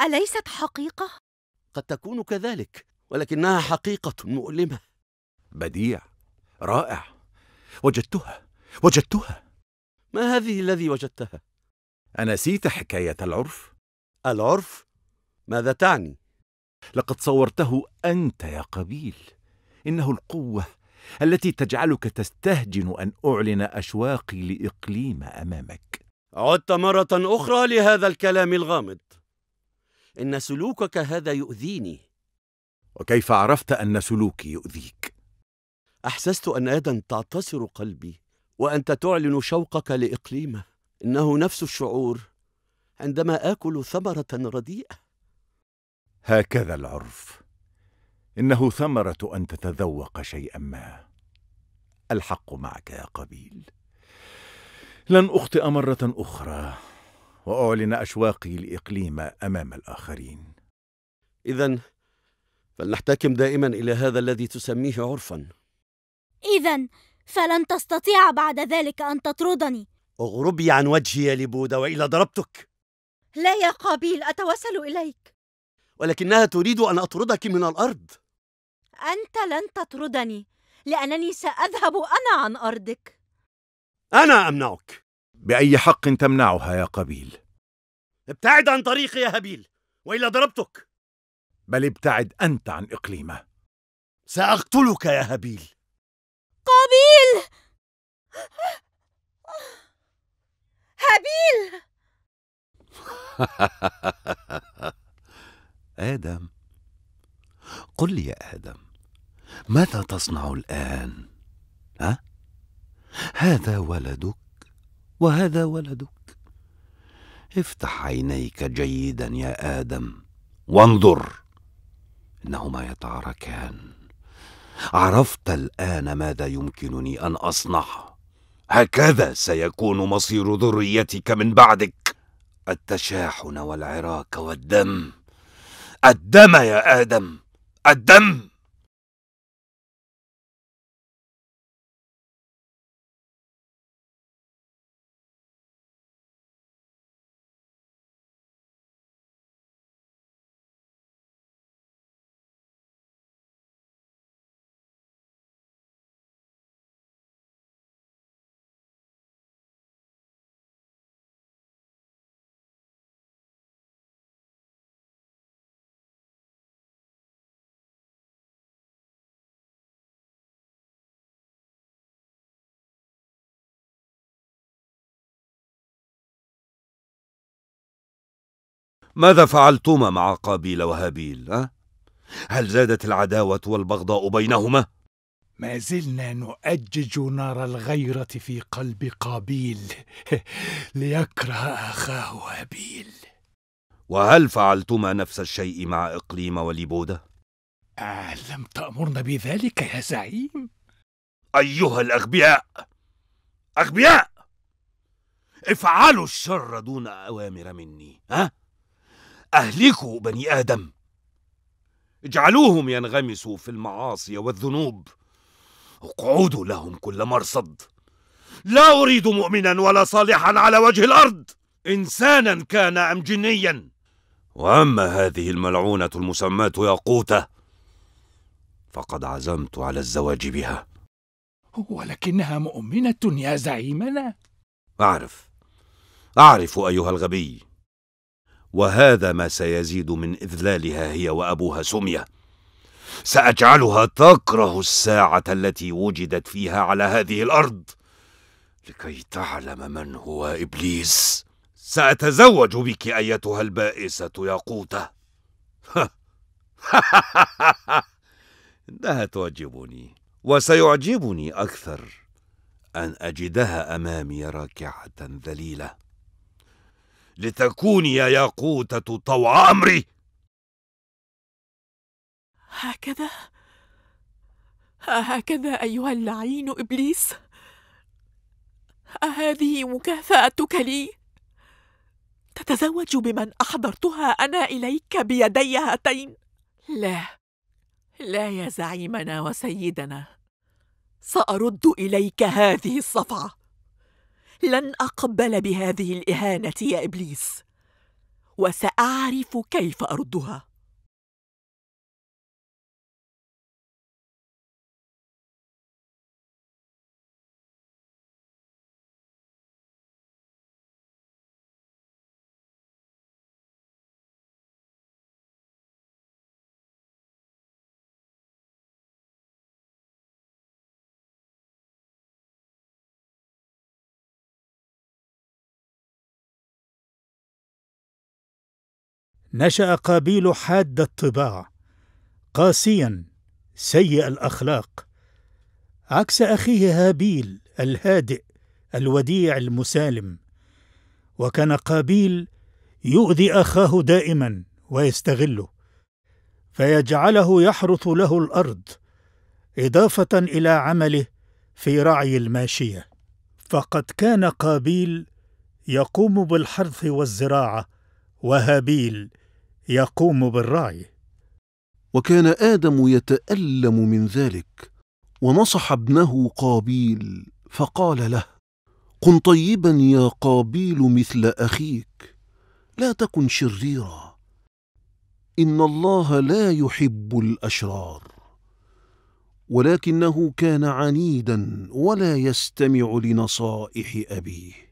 أليست حقيقة؟ قد تكون كذلك ولكنها حقيقة مؤلمة بديع رائع وجدتها وجدتها ما هذه الذي وجدتها؟ أنسيت حكاية العرف؟ العرف؟ ماذا تعني؟ لقد صورته أنت يا قبيل إنه القوة التي تجعلك تستهجن أن أعلن أشواقي لإقليم أمامك عدت مرة أخرى لهذا الكلام الغامض إن سلوكك هذا يؤذيني وكيف عرفت أن سلوكي يؤذيك؟ أحسست أن يدا تعتصر قلبي وأنت تعلن شوقك لإقليمه إنه نفس الشعور عندما آكل ثمرة رديئة هكذا العرف إنه ثمرة أن تتذوق شيئا ما الحق معك يا قبيل لن أخطئ مرة أخرى وأعلن أشواقي لإقليم أمام الآخرين إذا فلنحتكم دائما إلى هذا الذي تسميه عرفا إذا فلن تستطيع بعد ذلك أن تطردني اغربي عن وجهي يا لبودة وإلا ضربتك لا يا قابيل أتوسل إليك ولكنها تريد أن أطردك من الأرض أنت لن تطردني لأنني سأذهب أنا عن أرضك أنا أمنعك بأي حق تمنعها يا قابيل ابتعد عن طريقي يا هابيل وإلا ضربتك بل ابتعد أنت عن إقليمه سأقتلك يا هابيل قابيل هابيل [LAUGHS] آدم قل لي يا آدم ماذا تصنع الآن؟ ها؟ هذا ولدك وهذا ولدك افتح عينيك جيدا يا آدم وانظر إنهما يتعاركان عرفت الان ماذا يمكنني ان أصنع هكذا سيكون مصير ذريتك من بعدك التشاحن والعراك والدم الدم يا ادم الدم ماذا فعلتما مع قابيل وهابيل أه؟ هل زادت العداوة والبغضاء بينهما؟ ما زلنا نؤجج نار الغيرة في قلب قابيل [LAUGHS] ليكره أخاه هابيل وهل فعلتما نفس الشيء مع إقليم وليبودة؟ آه لم تأمرنا بذلك يا زعيم أيها الأغبياء أغبياء افعلوا الشر دون أوامر مني ها؟ اهلكوا بني ادم اجعلوهم ينغمسوا في المعاصي والذنوب اقعدوا لهم كل مرصد لا اريد مؤمنا ولا صالحا على وجه الارض انسانا كان ام جنيا واما هذه الملعونه المسماه ياقوته فقد عزمت على الزواج بها ولكنها مؤمنه يا زعيمنا اعرف اعرف ايها الغبي وهذا ما سيزيد من إذلالها هي وأبوها سمية سأجعلها تكره الساعة التي وجدت فيها على هذه الأرض لكي تعلم من هو إبليس سأتزوج بك أيتها البائسة يا قوته [LAUGHS] إنها تعجبني وسيعجبني أكثر أن أجدها أمامي راكعة ذليلة لتكوني يا ياقوتة طوع أمري هكذا هكذا أيها اللعين إبليس أهذه مكافأتك لي تتزوج بمن أحضرتها أنا إليك بيدي هاتين لا لا يا زعيمنا وسيدنا سأرد إليك هذه الصفعة لن اقبل بهذه الاهانه يا ابليس وساعرف كيف اردها نشا قابيل حاد الطباع قاسيا سيء الاخلاق عكس اخيه هابيل الهادئ الوديع المسالم وكان قابيل يؤذي اخاه دائما ويستغله فيجعله يحرث له الارض اضافه الى عمله في رعي الماشيه فقد كان قابيل يقوم بالحرث والزراعه وهابيل يقوم بالرعي وكان ادم يتالم من ذلك ونصح ابنه قابيل فقال له كن طيبا يا قابيل مثل اخيك لا تكن شريرا ان الله لا يحب الاشرار ولكنه كان عنيدا ولا يستمع لنصائح ابيه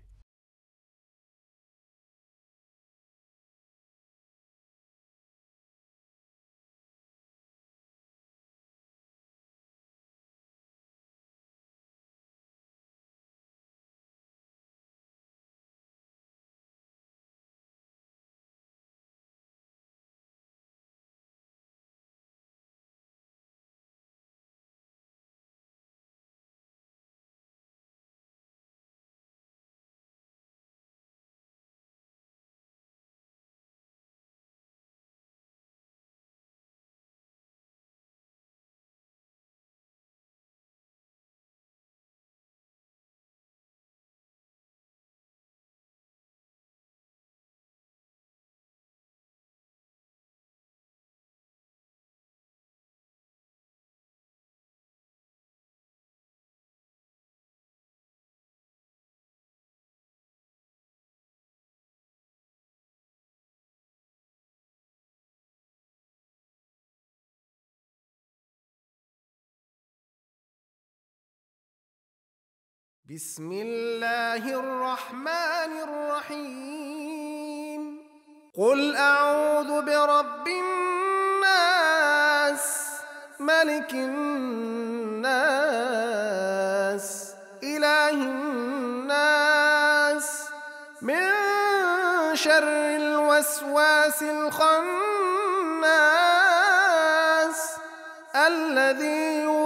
بسم الله الرحمن الرحيم قل اعوذ برب الناس ملك الناس اله الناس من شر الوسواس الخناس الذي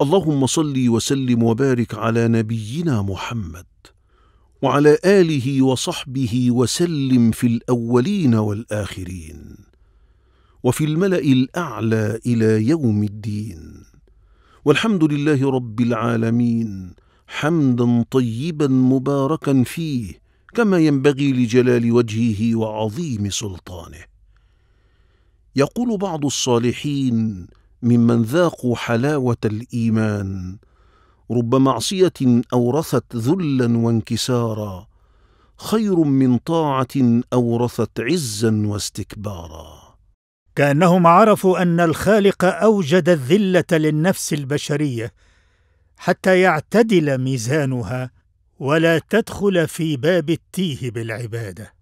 اللهم صل وسلم وبارك على نبينا محمد وعلى اله وصحبه وسلم في الاولين والاخرين وفي الملا الاعلى الى يوم الدين والحمد لله رب العالمين حمدا طيبا مباركا فيه كما ينبغي لجلال وجهه وعظيم سلطانه يقول بعض الصالحين ممن ذاقوا حلاوه الايمان رب معصيه اورثت ذلا وانكسارا خير من طاعه اورثت عزا واستكبارا كانهم عرفوا ان الخالق اوجد الذله للنفس البشريه حتى يعتدل ميزانها ولا تدخل في باب التيه بالعباده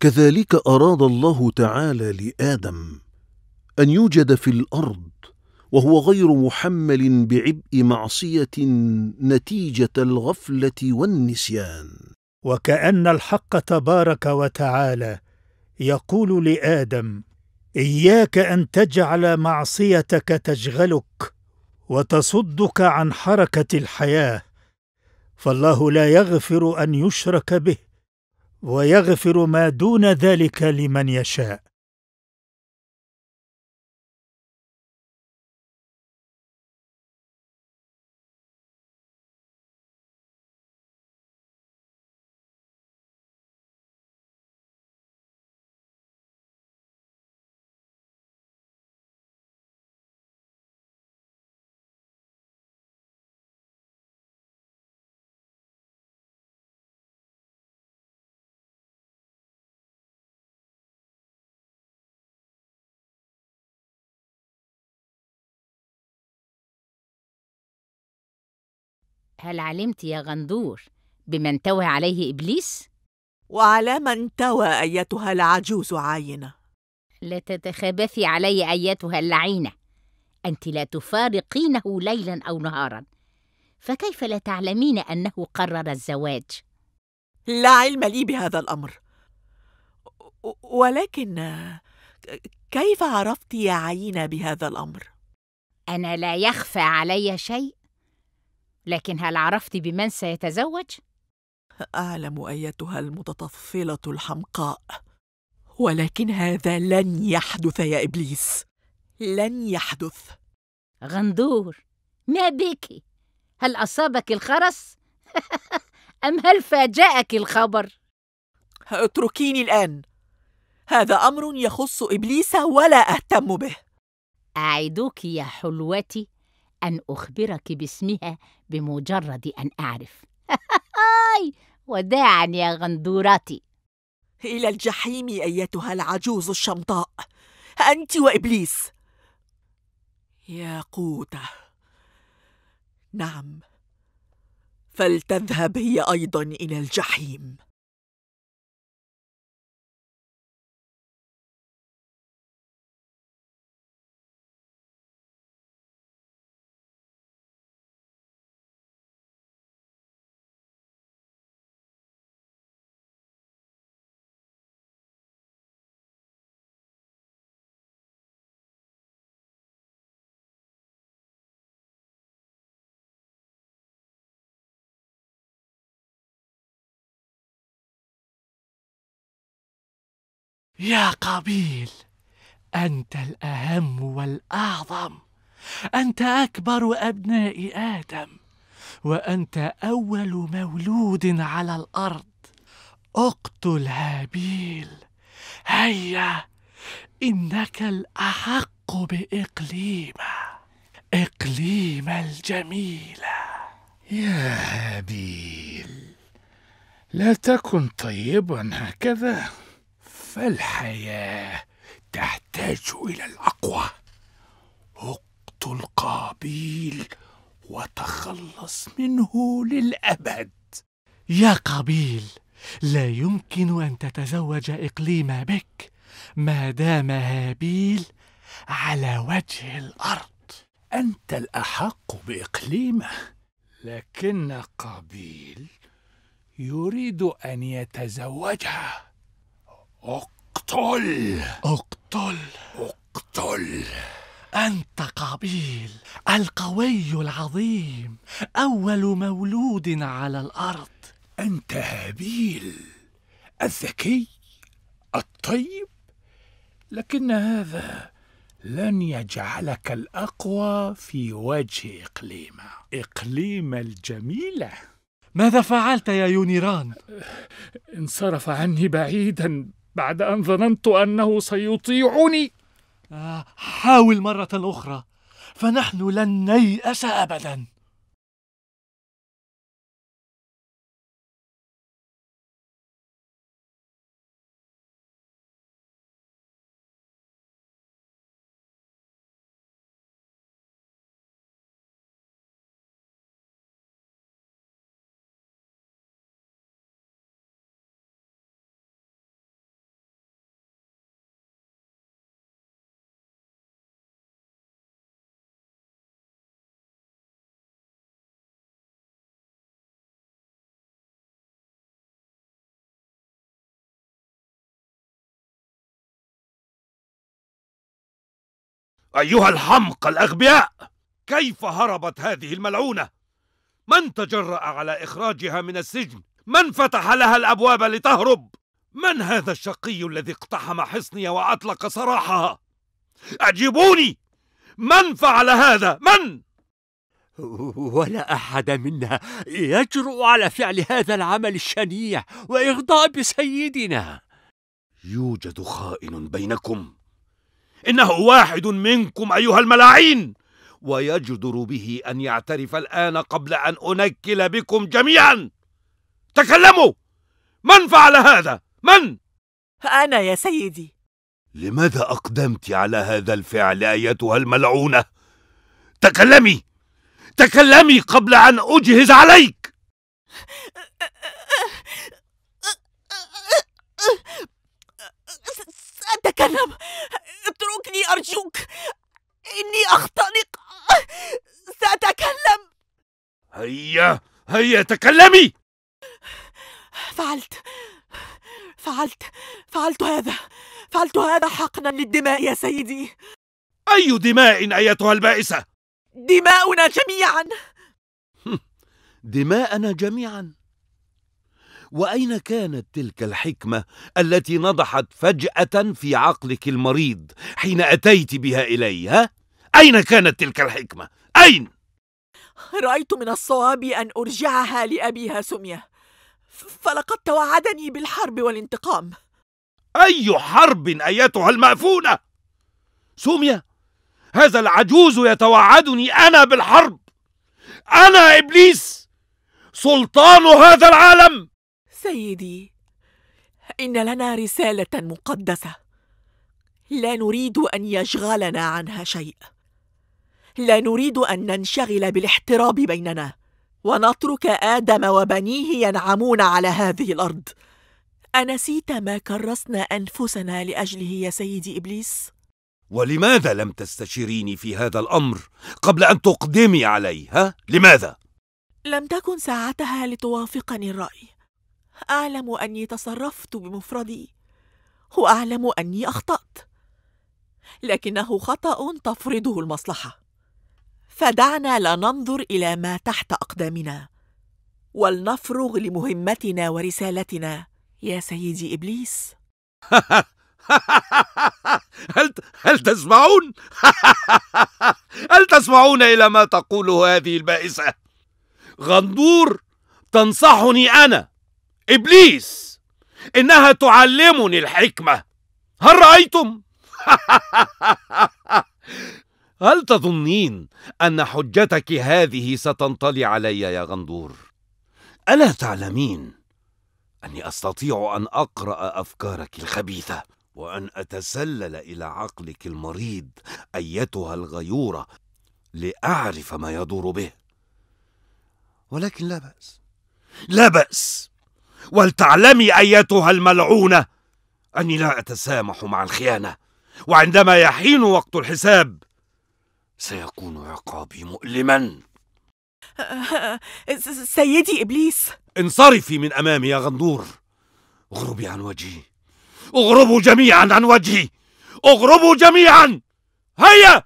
كذلك اراد الله تعالى لادم ان يوجد في الارض وهو غير محمل بعبء معصيه نتيجه الغفله والنسيان وكان الحق تبارك وتعالى يقول لادم اياك ان تجعل معصيتك تشغلك وتصدك عن حركه الحياه فالله لا يغفر ان يشرك به ويغفر ما دون ذلك لمن يشاء هل علمت يا غندور بما انتوى عليه إبليس؟ وعلى ما انتوى أيتها العجوز عاينة لا تتخبثي علي أيتها اللعينة أنت لا تفارقينه ليلا أو نهارا فكيف لا تعلمين أنه قرر الزواج؟ لا علم لي بهذا الأمر ولكن كيف عرفت يا عينة بهذا الأمر؟ أنا لا يخفى علي شيء لكن هل عرفت بمن سيتزوج؟ أعلم أيتها المتطفلة الحمقاء ولكن هذا لن يحدث يا إبليس لن يحدث غندور ما بك؟ هل أصابك الخرس؟ [LAUGHS] أم هل فاجأك الخبر؟ اتركيني الآن هذا أمر يخص إبليس ولا أهتم به أعدك يا حلوتي أن أخبرك باسمها بمجرد أن أعرف وداعا يا غندورتي إلى الجحيم أيتها العجوز الشمطاء أنت وإبليس يا قوته نعم فلتذهب هي أيضا إلى الجحيم يا قابيل أنت الأهم والأعظم أنت أكبر أبناء آدم وأنت أول مولود على الأرض اقتل هابيل هيا إنك الأحق بإقليمة إقليمة الجميلة يا هابيل لا تكن طيبا هكذا فالحياة تحتاج إلى الأقوى اقتل قابيل وتخلص منه للأبد يا قابيل لا يمكن أن تتزوج إقليم بك ما دام هابيل على وجه الأرض أنت الأحق بإقليمه لكن قابيل يريد أن يتزوجها اقتل اقتل اقتل أنت قابيل القوي العظيم أول مولود على الأرض أنت هابيل الذكي الطيب لكن هذا لن يجعلك الأقوى في وجه اقليما اقليما الجميلة ماذا فعلت يا يونيران؟ انصرف عني بعيدا بعد أن ظننت أنه سيطيعني آه، حاول مرة أخرى فنحن لن نيأس أبدا أيها الحمق الأغبياء كيف هربت هذه الملعونة؟ من تجرأ على إخراجها من السجن؟ من فتح لها الأبواب لتهرب؟ من هذا الشقي الذي اقتحم حصني وأطلق سراحها؟ أجيبوني! من فعل هذا؟ من؟ ولا أحد منا يجرؤ على فعل هذا العمل الشنيع وإغضاء بسيدنا يوجد خائن بينكم إنه واحد منكم أيها الملاعين ويجدر به أن يعترف الآن قبل أن أنكل بكم جميعا تكلموا من فعل هذا؟ من؟ أنا يا سيدي لماذا أقدمت على هذا الفعل أيتها الملعونة؟ تكلمي تكلمي قبل أن أجهز عليك أتكلم اتركني أرجوك إني أختنق سأتكلم هيا هيا تكلمي فعلت فعلت فعلت هذا فعلت هذا حقنا للدماء يا سيدي أي دماء أيتها البائسة؟ دماؤنا جميعا دماءنا جميعا واين كانت تلك الحكمه التي نضحت فجاه في عقلك المريض حين اتيت بها اليها اين كانت تلك الحكمه اين رايت من الصواب ان ارجعها لابيها سميه فلقد توعدني بالحرب والانتقام اي حرب ايتها المافونه سميه هذا العجوز يتوعدني انا بالحرب انا ابليس سلطان هذا العالم سيدي ان لنا رساله مقدسه لا نريد ان يشغلنا عنها شيء لا نريد ان ننشغل بالاحتراب بيننا ونترك ادم وبنيه ينعمون على هذه الارض انسيت ما كرسنا انفسنا لاجله يا سيدي ابليس ولماذا لم تستشيريني في هذا الامر قبل ان تقدمي علي ها لماذا لم تكن ساعتها لتوافقني الراي اعلم اني تصرفت بمفردي واعلم اني اخطات لكنه خطا تفرضه المصلحه فدعنا لا ننظر الى ما تحت اقدامنا ولنفرغ لمهمتنا ورسالتنا يا سيدي ابليس [LAUGHS] هل هل تسمعون؟ [LAUGHS] هل تسمعون إلى ما تقوله هذه البائسة؟ غندور تنصحني أنا إبليس إنها تعلمني الحكمة هل رأيتم؟ [LAUGHS] هل تظنين أن حجتك هذه ستنطلي علي يا غندور؟ ألا تعلمين أني أستطيع أن أقرأ أفكارك الخبيثة وأن أتسلل إلى عقلك المريض أيتها الغيورة لأعرف ما يدور به ولكن لا بأس لا بأس ولتعلمي ايتها الملعونه اني لا اتسامح مع الخيانه وعندما يحين وقت الحساب سيكون عقابي مؤلما [LAUGHS] سيدي ابليس انصرفي من امامي يا غندور اغربي عن وجهي اغربوا جميعا عن وجهي اغربوا جميعا هيا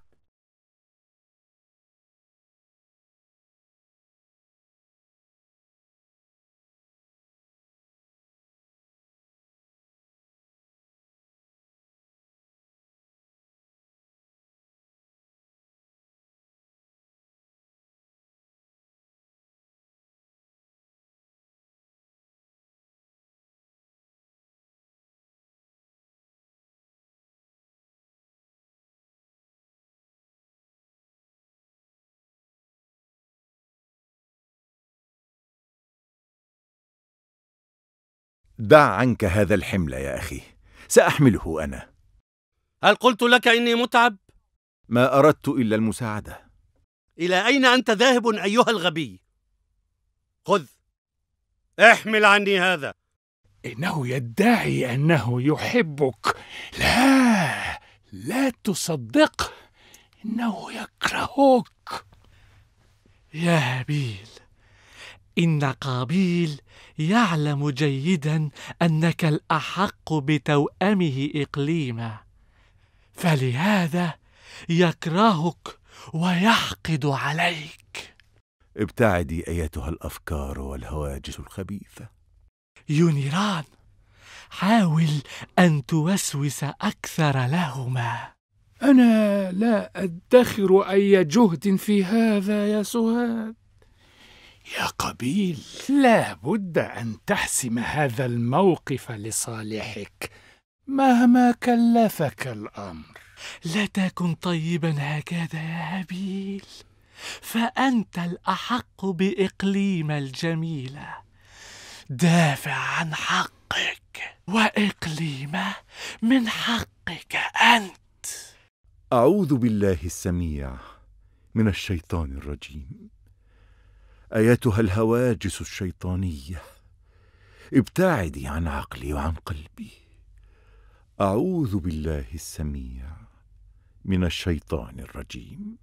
دع عنك هذا الحمل يا أخي سأحمله أنا هل قلت لك إني متعب؟ ما أردت إلا المساعدة إلى أين أنت ذاهب أيها الغبي؟ خذ احمل عني هذا إنه يدعي أنه يحبك لا لا تصدقه إنه يكرهك يا هابيل إن قابيل يعلم جيدا أنك الأحق بتوأمه إقليما فلهذا يكرهك ويحقد عليك ابتعدي أيتها الأفكار والهواجس الخبيثة يونيران حاول أن توسوس أكثر لهما أنا لا أدخر أي جهد في هذا يا سهاد يا قبيل لا بد أن تحسم هذا الموقف لصالحك مهما كلفك الأمر لا تكن طيبا هكذا يا هابيل فأنت الأحق بإقليم الجميلة دافع عن حقك وإقليمه من حقك أنت أعوذ بالله السميع من الشيطان الرجيم ايتها الهواجس الشيطانيه ابتعدي عن عقلي وعن قلبي اعوذ بالله السميع من الشيطان الرجيم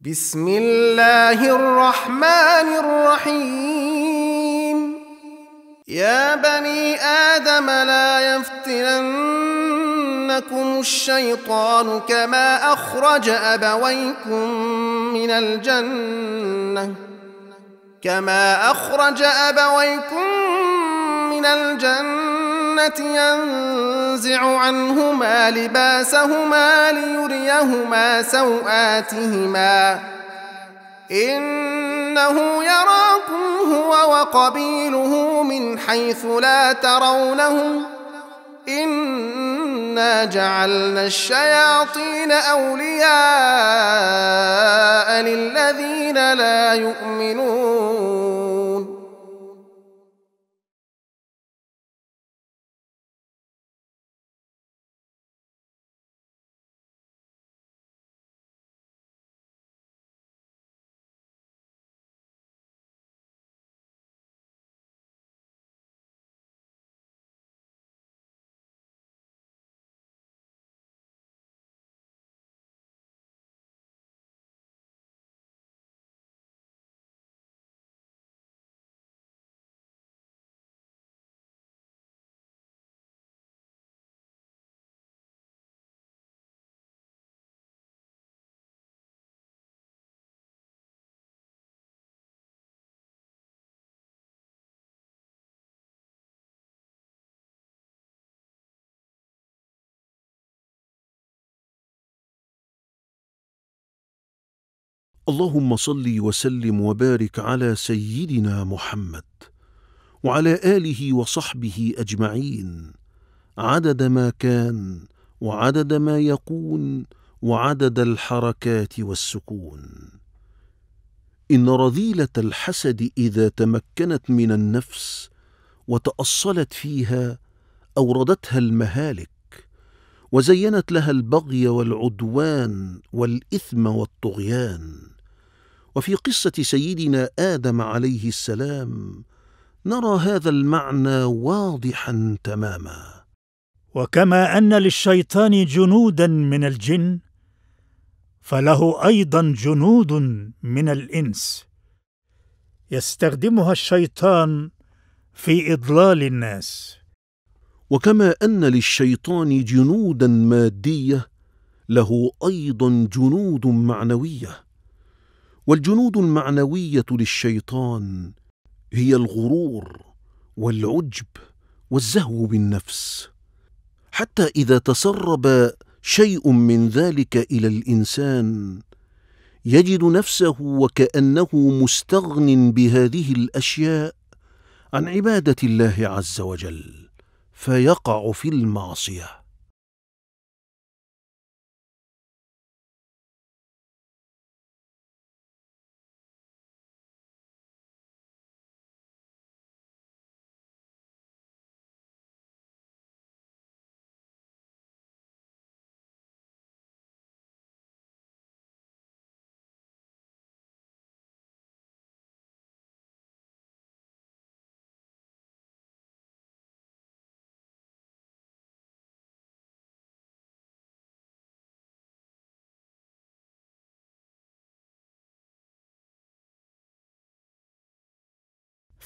بسم الله الرحمن الرحيم يا بني ادم لا يفتننكم الشيطان كما اخرج ابويكم من الجنه كما أخرج أبويكم من الجنة ينزع عنهما لباسهما ليريهما سوآتهما إنه يراكم هو وقبيله من حيث لا ترونهم ۖ إنا جعلنا الشياطين أولياء للذين لا يؤمنون اللهم صل وسلم وبارك على سيدنا محمد وعلى اله وصحبه اجمعين عدد ما كان وعدد ما يكون وعدد الحركات والسكون ان رذيله الحسد اذا تمكنت من النفس وتاصلت فيها اوردتها المهالك وزينت لها البغي والعدوان والاثم والطغيان وفي قصة سيدنا آدم عليه السلام نرى هذا المعنى واضحا تماما وكما أن للشيطان جنودا من الجن فله أيضا جنود من الإنس يستخدمها الشيطان في إضلال الناس وكما أن للشيطان جنودا مادية له أيضا جنود معنوية والجنود المعنويه للشيطان هي الغرور والعجب والزهو بالنفس حتى اذا تسرب شيء من ذلك الى الانسان يجد نفسه وكانه مستغن بهذه الاشياء عن عباده الله عز وجل فيقع في المعصيه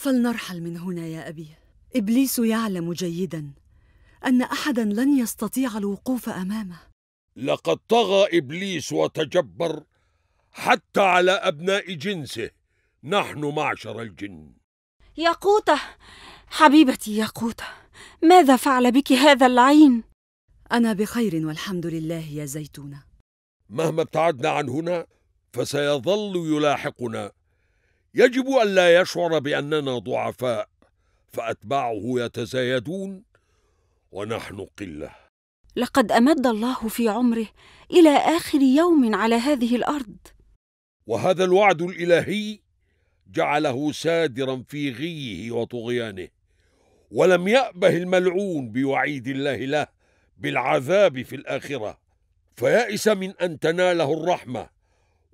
فلنرحل من هنا يا ابي ابليس يعلم جيدا ان احدا لن يستطيع الوقوف امامه لقد طغى ابليس وتجبر حتى على ابناء جنسه نحن معشر الجن ياقوته حبيبتي ياقوته ماذا فعل بك هذا اللعين انا بخير والحمد لله يا زيتونه مهما ابتعدنا عن هنا فسيظل يلاحقنا يجب ألا يشعر بأننا ضعفاء فأتباعه يتزايدون ونحن قلة لقد أمد الله في عمره إلى آخر يوم على هذه الأرض وهذا الوعد الإلهي جعله سادرا في غيه وطغيانه ولم يأبه الملعون بوعيد الله له بالعذاب في الآخرة فيأس من أن تناله الرحمة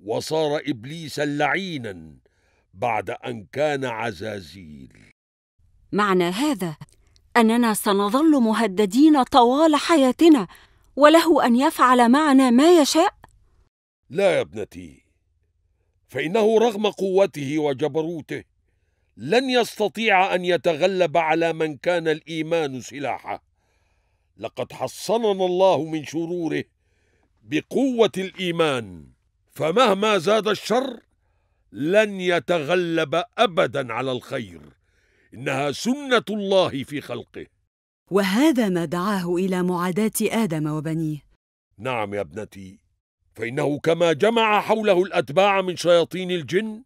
وصار إبليسا لعينا بعد أن كان عزازيل معنى هذا أننا سنظل مهددين طوال حياتنا وله أن يفعل معنا ما يشاء؟ لا يا ابنتي فإنه رغم قوته وجبروته لن يستطيع أن يتغلب على من كان الإيمان سلاحه لقد حصننا الله من شروره بقوة الإيمان فمهما زاد الشر لن يتغلب ابدا على الخير انها سنه الله في خلقه وهذا ما دعاه الى معاداه ادم وبنيه نعم يا ابنتي فانه كما جمع حوله الاتباع من شياطين الجن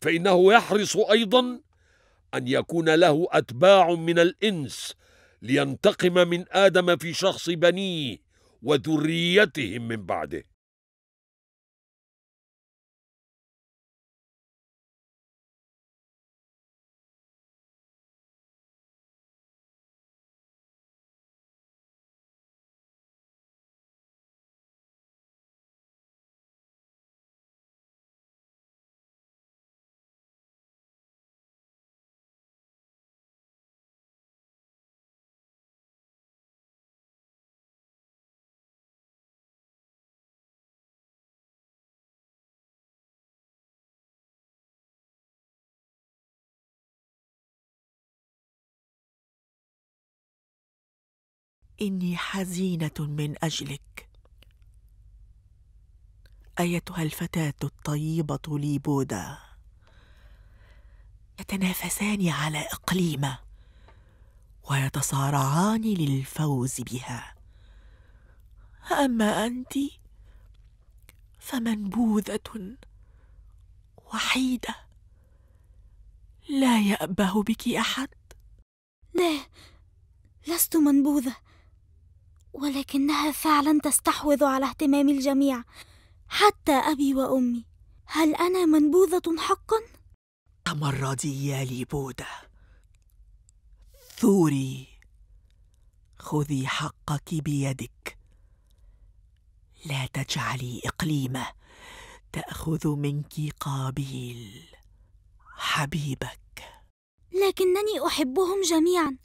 فانه يحرص ايضا ان يكون له اتباع من الانس لينتقم من ادم في شخص بنيه وذريتهم من بعده اني حزينه من اجلك ايتها الفتاه الطيبه لي بودا يتنافسان على اقليمه ويتصارعان للفوز بها اما انت فمنبوذه وحيده لا يابه بك احد لا لست منبوذه ولكنها فعلا تستحوذ على اهتمام الجميع حتى أبي وأمي هل أنا منبوذة حقا؟ تمردي يا ليبودة ثوري خذي حقك بيدك لا تجعلي إقليمة تأخذ منك قابيل حبيبك لكنني أحبهم جميعا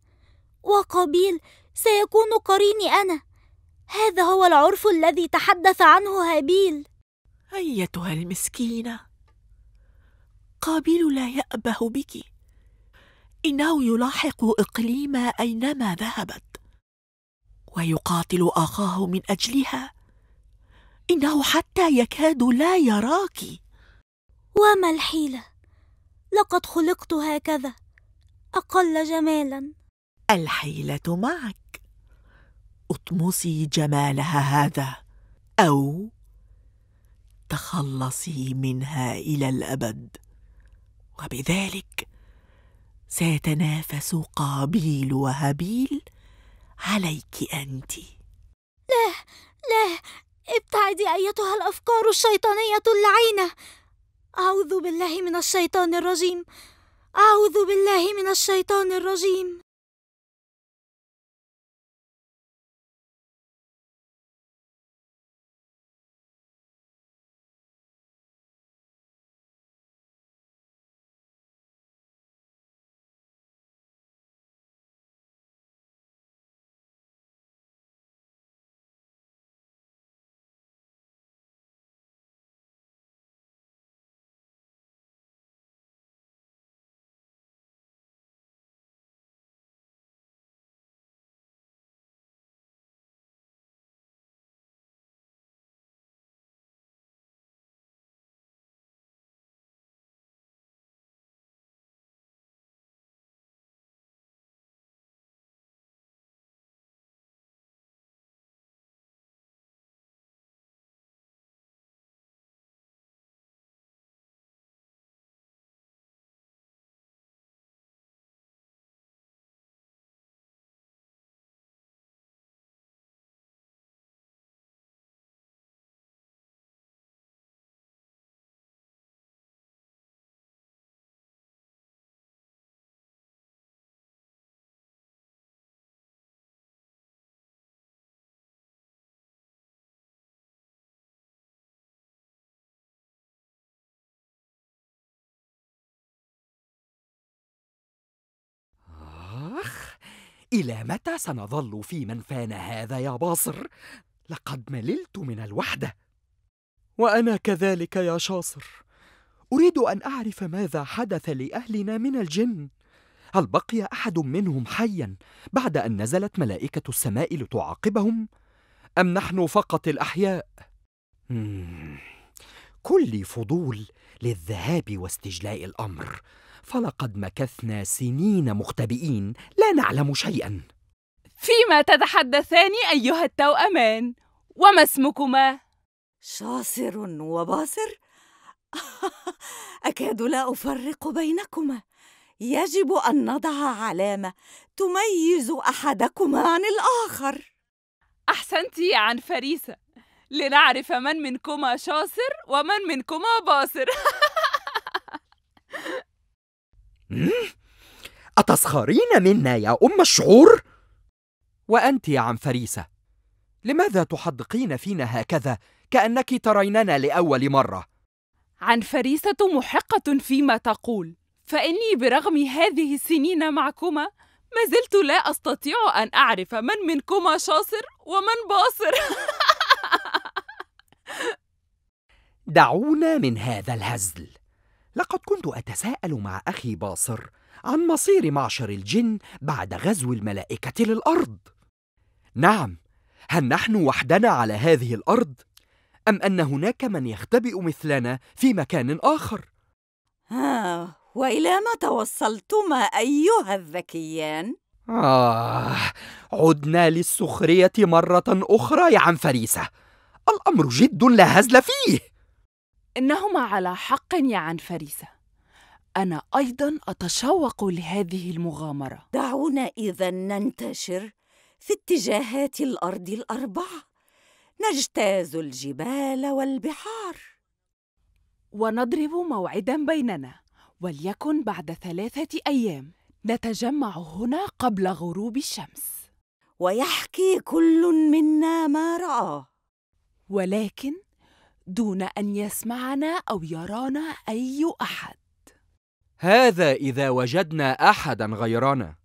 وقابيل سيكون قريني أنا هذا هو العرف الذي تحدث عنه هابيل أيتها المسكينة قابيل لا يأبه بك إنه يلاحق إقليم أينما ذهبت ويقاتل أخاه من أجلها إنه حتى يكاد لا يراك وما الحيلة لقد خلقت هكذا أقل جمالا الحيلة معك اطمسي جمالها هذا او تخلصي منها الى الابد وبذلك سيتنافس قابيل وهابيل عليك انت لا لا ابتعدي ايتها الافكار الشيطانيه اللعينه اعوذ بالله من الشيطان الرجيم اعوذ بالله من الشيطان الرجيم إلى متى سنظل في منفانا هذا يا باصر؟ لقد مللت من الوحدة وأنا كذلك يا شاصر أريد أن أعرف ماذا حدث لأهلنا من الجن هل بقي أحد منهم حيا بعد أن نزلت ملائكة السماء لتعاقبهم؟ أم نحن فقط الأحياء؟ كلي فضول للذهاب واستجلاء الأمر فلقد مكثنا سنين مختبئين لا نعلم شيئا فيما تتحدثان ايها التوامان وما اسمكما شاصر وباصر [LAUGHS] اكاد لا افرق بينكما يجب ان نضع علامه تميز احدكما عن الاخر احسنت يا فريسه لنعرف من منكما شاصر ومن منكما باصر [LAUGHS] أمم؟ أتسخرين منا يا أم الشعور؟ وأنت يا عم فريسة لماذا تحدقين فينا هكذا كأنك تريننا لأول مرة؟ عن فريسة محقة فيما تقول فإني برغم هذه السنين معكما ما زلت لا أستطيع أن أعرف من منكما شاصر ومن باصر دعونا من هذا الهزل لقد كنت أتساءل مع أخي باصر عن مصير معشر الجن بعد غزو الملائكة للأرض. نعم، هل نحن وحدنا على هذه الأرض؟ أم أن هناك من يختبئ مثلنا في مكان آخر؟ آه، وإلى ما توصلتما أيها الذكيان؟ آه، عدنا للسخرية مرة أخرى يا عنفريسة. الأمر جد لا هزل فيه. إنهما على حق يا عنفريسة أنا أيضا أتشوق لهذه المغامرة دعونا إذا ننتشر في اتجاهات الأرض الأربعة نجتاز الجبال والبحار ونضرب موعدا بيننا وليكن بعد ثلاثة أيام نتجمع هنا قبل غروب الشمس ويحكي كل منا ما رآه ولكن دون أن يسمعنا أو يرانا أي أحد هذا إذا وجدنا أحدا غيرنا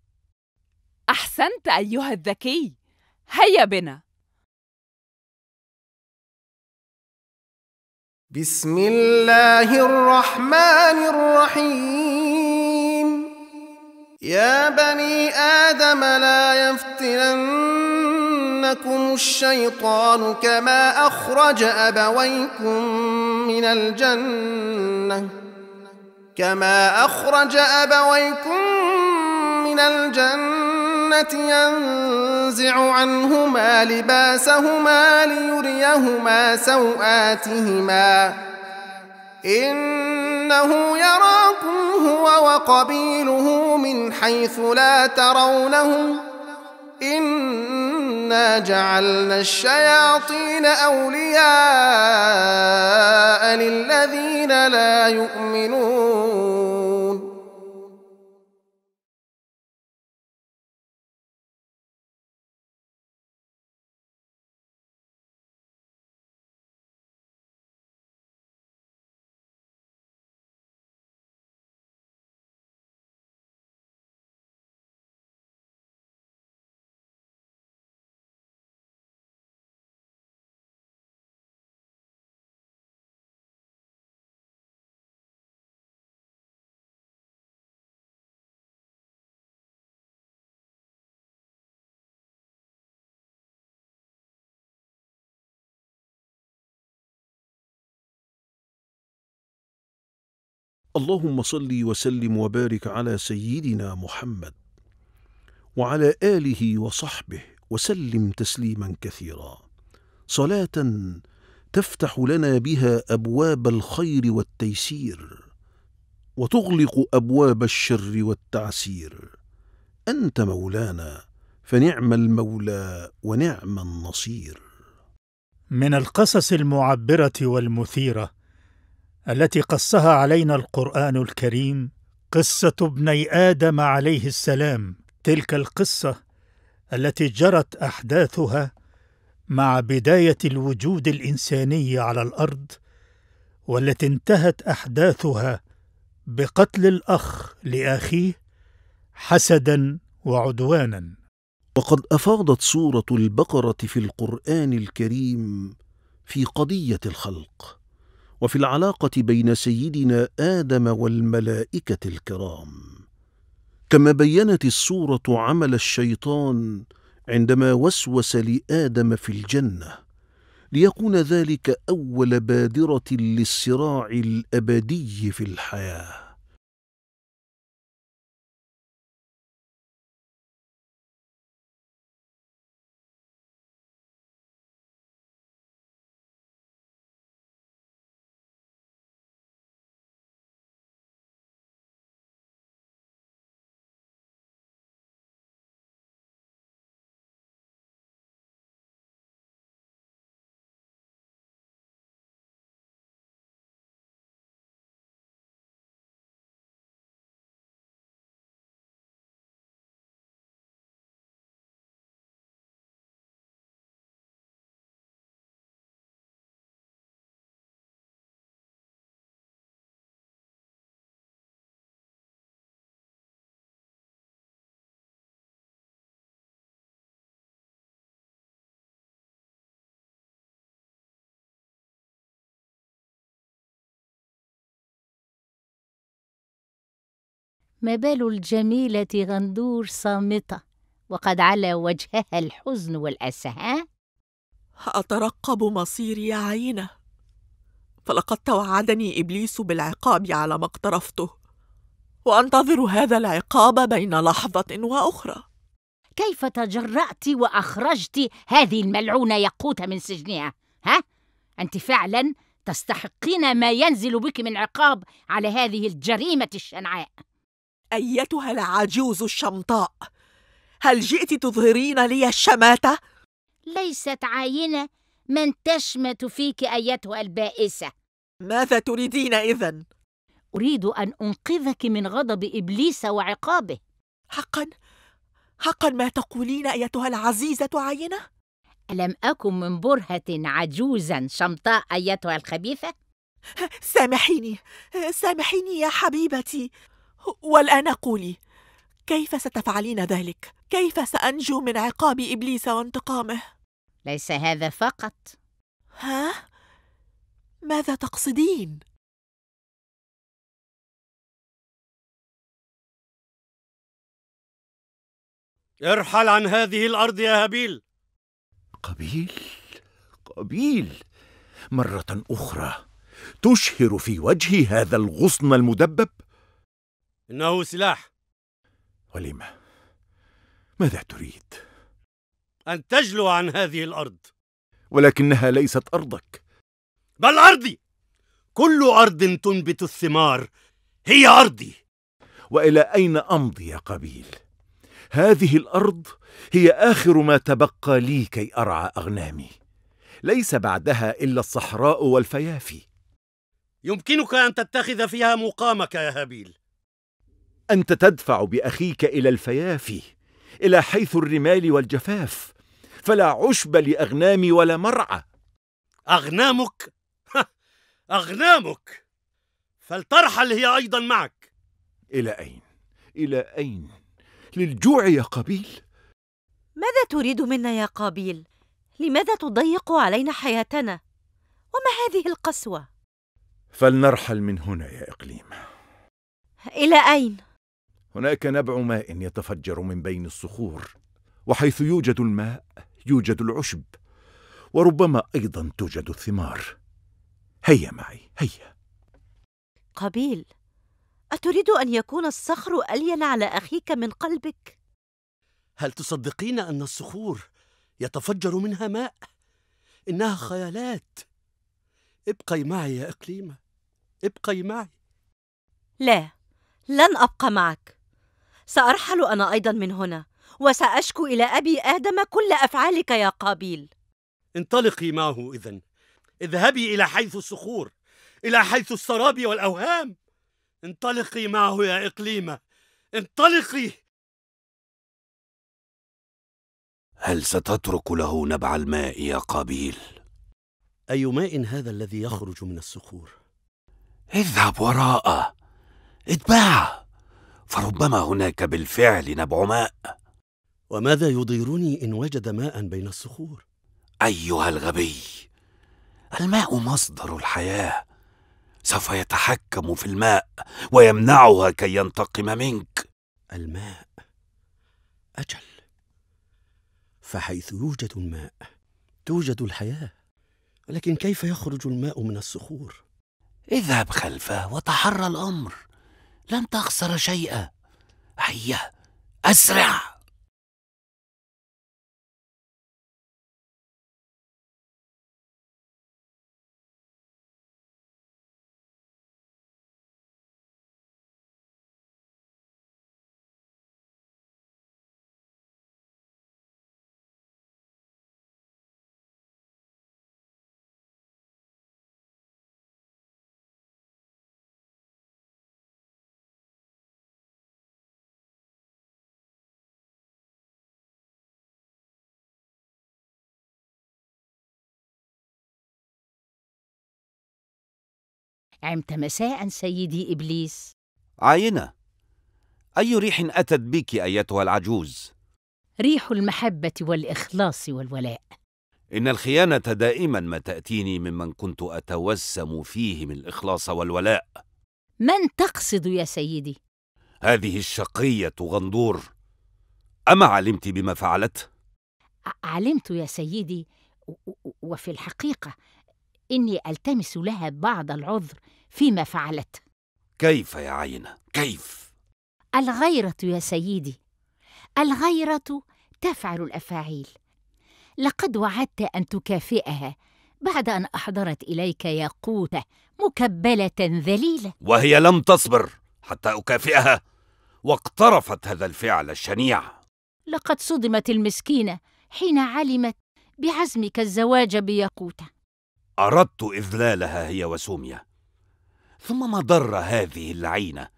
أحسنت أيها الذكي هيا بنا بسم الله الرحمن الرحيم يا بني آدم لا يفتنن يعدكم الشيطان كما أخرج أبويكم من الجنة كما أخرج أبويكم من الجنة ينزع عنهما لباسهما ليريهما سوآتهما إنه يراكم هو وقبيله من حيث لا ترونهم إنا جعلنا الشياطين أولياء للذين لا يؤمنون اللهم صل وسلم وبارك على سيدنا محمد وعلى اله وصحبه وسلم تسليما كثيرا صلاه تفتح لنا بها ابواب الخير والتيسير وتغلق ابواب الشر والتعسير انت مولانا فنعم المولى ونعم النصير من القصص المعبره والمثيره التي قصها علينا القران الكريم قصه ابني ادم عليه السلام تلك القصه التي جرت احداثها مع بدايه الوجود الانساني على الارض والتي انتهت احداثها بقتل الاخ لاخيه حسدا وعدوانا وقد افاضت سوره البقره في القران الكريم في قضيه الخلق وفي العلاقة بين سيدنا آدم والملائكة الكرام كما بينت الصورة عمل الشيطان عندما وسوس لآدم في الجنة ليكون ذلك أول بادرة للصراع الأبدي في الحياة ما بال الجميلة غندور صامتة وقد علا وجهها الحزن والأسى ها؟ أترقب مصيري يا عينه فلقد توعدني إبليس بالعقاب على ما اقترفته وأنتظر هذا العقاب بين لحظة وأخرى كيف تجرأت وأخرجت هذه الملعونة يقوت من سجنها؟ ها؟ أنت فعلا تستحقين ما ينزل بك من عقاب على هذه الجريمة الشنعاء ايتها العجوز الشمطاء هل جئت تظهرين لي الشماته ليست عاينه من تشمت فيك ايتها البائسه ماذا تريدين اذن اريد ان انقذك من غضب ابليس وعقابه حقا حقا ما تقولين ايتها العزيزه عاينه الم اكن من برهه عجوزا شمطاء ايتها الخبيثه سامحيني سامحيني يا حبيبتي والآن قولي كيف ستفعلين ذلك؟ كيف سأنجو من عقاب إبليس وانتقامه؟ ليس هذا فقط ها؟ ماذا تقصدين؟ ارحل عن هذه الأرض يا هابيل قبيل قبيل مرة أخرى تشهر في وجهي هذا الغصن المدبب إنه سلاح ولما؟ ماذا تريد؟ أن تجلو عن هذه الأرض ولكنها ليست أرضك بل أرضي كل أرض تنبت الثمار هي أرضي وإلى أين أمضي يا قبيل؟ هذه الأرض هي آخر ما تبقى لي كي أرعى أغنامي ليس بعدها إلا الصحراء والفيافي يمكنك أن تتخذ فيها مقامك يا هابيل انت تدفع باخيك الى الفيافي الى حيث الرمال والجفاف فلا عشب لاغنامي ولا مرعى اغنامك اغنامك فلترحل هي ايضا معك الى اين الى اين للجوع يا قبيل ماذا تريد منا يا قابيل لماذا تضيق علينا حياتنا وما هذه القسوه فلنرحل من هنا يا اقليم الى اين هناك نبع ماء يتفجر من بين الصخور وحيث يوجد الماء يوجد العشب وربما ايضا توجد الثمار هيا معي هيا قبيل اتريد ان يكون الصخر الين على اخيك من قلبك هل تصدقين ان الصخور يتفجر منها ماء انها خيالات ابقي معي يا اقليمه ابقي معي لا لن ابقى معك سأرحل أنا أيضا من هنا وسأشكو إلى أبي آدم كل أفعالك يا قابيل انطلقي معه إذا اذهبي إلى حيث الصخور إلى حيث السراب والأوهام انطلقي معه يا إقليمة انطلقي هل ستترك له نبع الماء يا قابيل؟ أي ماء هذا الذي يخرج من الصخور؟ اذهب وراءه اتباعه فربما هناك بالفعل نبع ماء وماذا يضيرني ان وجد ماء بين الصخور ايها الغبي الماء مصدر الحياه سوف يتحكم في الماء ويمنعها كي ينتقم منك الماء اجل فحيث يوجد الماء توجد الحياه لكن كيف يخرج الماء من الصخور اذهب خلفه وتحرى الامر لن تخسر شيئا هيا أسرع عمت مساء سيدي إبليس عينة أي ريح أتت بك أيتها العجوز؟ ريح المحبة والإخلاص والولاء إن الخيانة دائما ما تأتيني ممن كنت أتوسم فيهم الإخلاص والولاء من تقصد يا سيدي؟ هذه الشقية غندور أما علمت بما فعلت؟ علمت يا سيدي وفي الحقيقة إني ألتمس لها بعض العذر فيما فعلته كيف يا عينة؟ كيف؟ الغيرة يا سيدي الغيرة تفعل الأفاعيل لقد وعدت أن تكافئها بعد أن أحضرت إليك ياقوتة مكبلة ذليلة وهي لم تصبر حتى أكافئها واقترفت هذا الفعل الشنيع لقد صدمت المسكينة حين علمت بعزمك الزواج بياقوتة أردت إذلالها هي وسوميا ثم ما ضر هذه اللعينة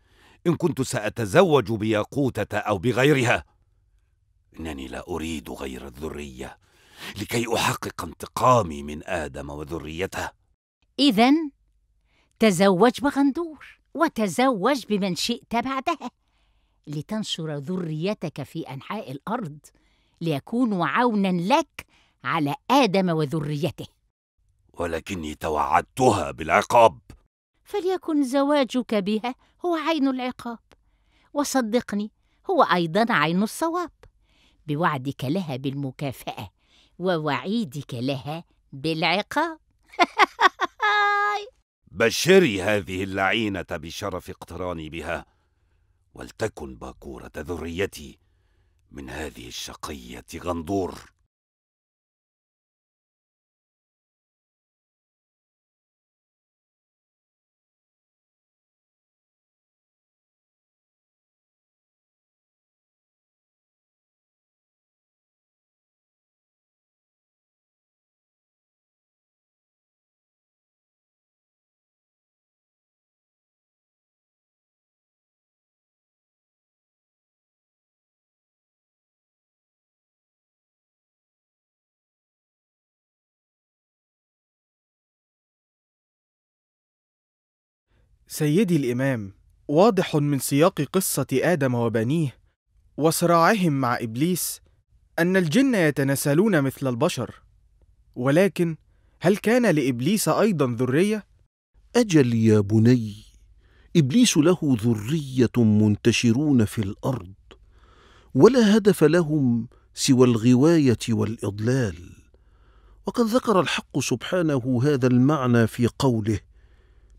إن كنت سأتزوج بياقوتة أو بغيرها إنني لا أريد غير الذرية لكي أحقق انتقامي من آدم وذريته إذا تزوج بغندور وتزوج بمن شئت بعدها لتنشر ذريتك في أنحاء الأرض ليكونوا عونا لك على آدم وذريته ولكني توعدتها بالعقاب فليكن زواجك بها هو عين العقاب وصدقني هو ايضا عين الصواب بوعدك لها بالمكافاه ووعيدك لها بالعقاب [LAUGHS] بشري هذه اللعينه بشرف اقتراني بها ولتكن باكوره ذريتي من هذه الشقيه غندور سيدي الإمام، واضح من سياق قصة آدم وبنيه وصراعهم مع إبليس أن الجن يتناسلون مثل البشر، ولكن هل كان لإبليس أيضا ذرية؟ أجل يا بني، إبليس له ذرية منتشرون في الأرض، ولا هدف لهم سوى الغواية والإضلال، وقد ذكر الحق سبحانه هذا المعنى في قوله: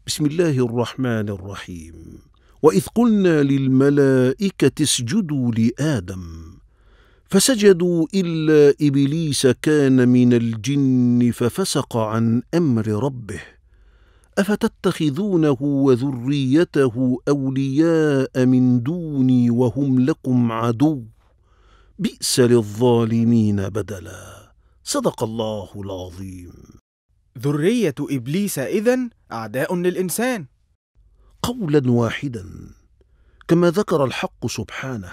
بسم الله الرحمن الرحيم واذ قلنا للملائكه اسجدوا لادم فسجدوا الا ابليس كان من الجن ففسق عن امر ربه افتتخذونه وذريته اولياء من دوني وهم لكم عدو بئس للظالمين بدلا صدق الله العظيم ذرية إبليس إذن أعداء للإنسان قولا واحدا كما ذكر الحق سبحانه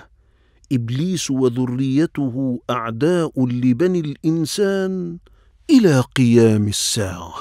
إبليس وذريته أعداء لبني الإنسان إلى قيام الساعة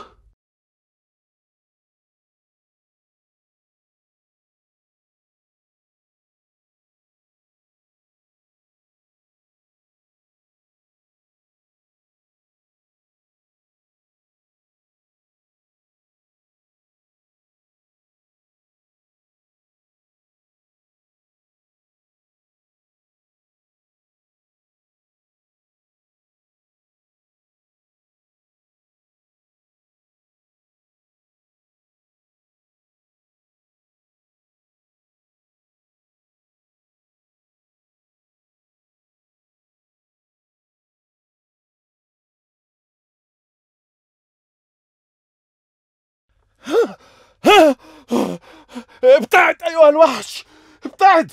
ابتعد أيها الوحش ابتعد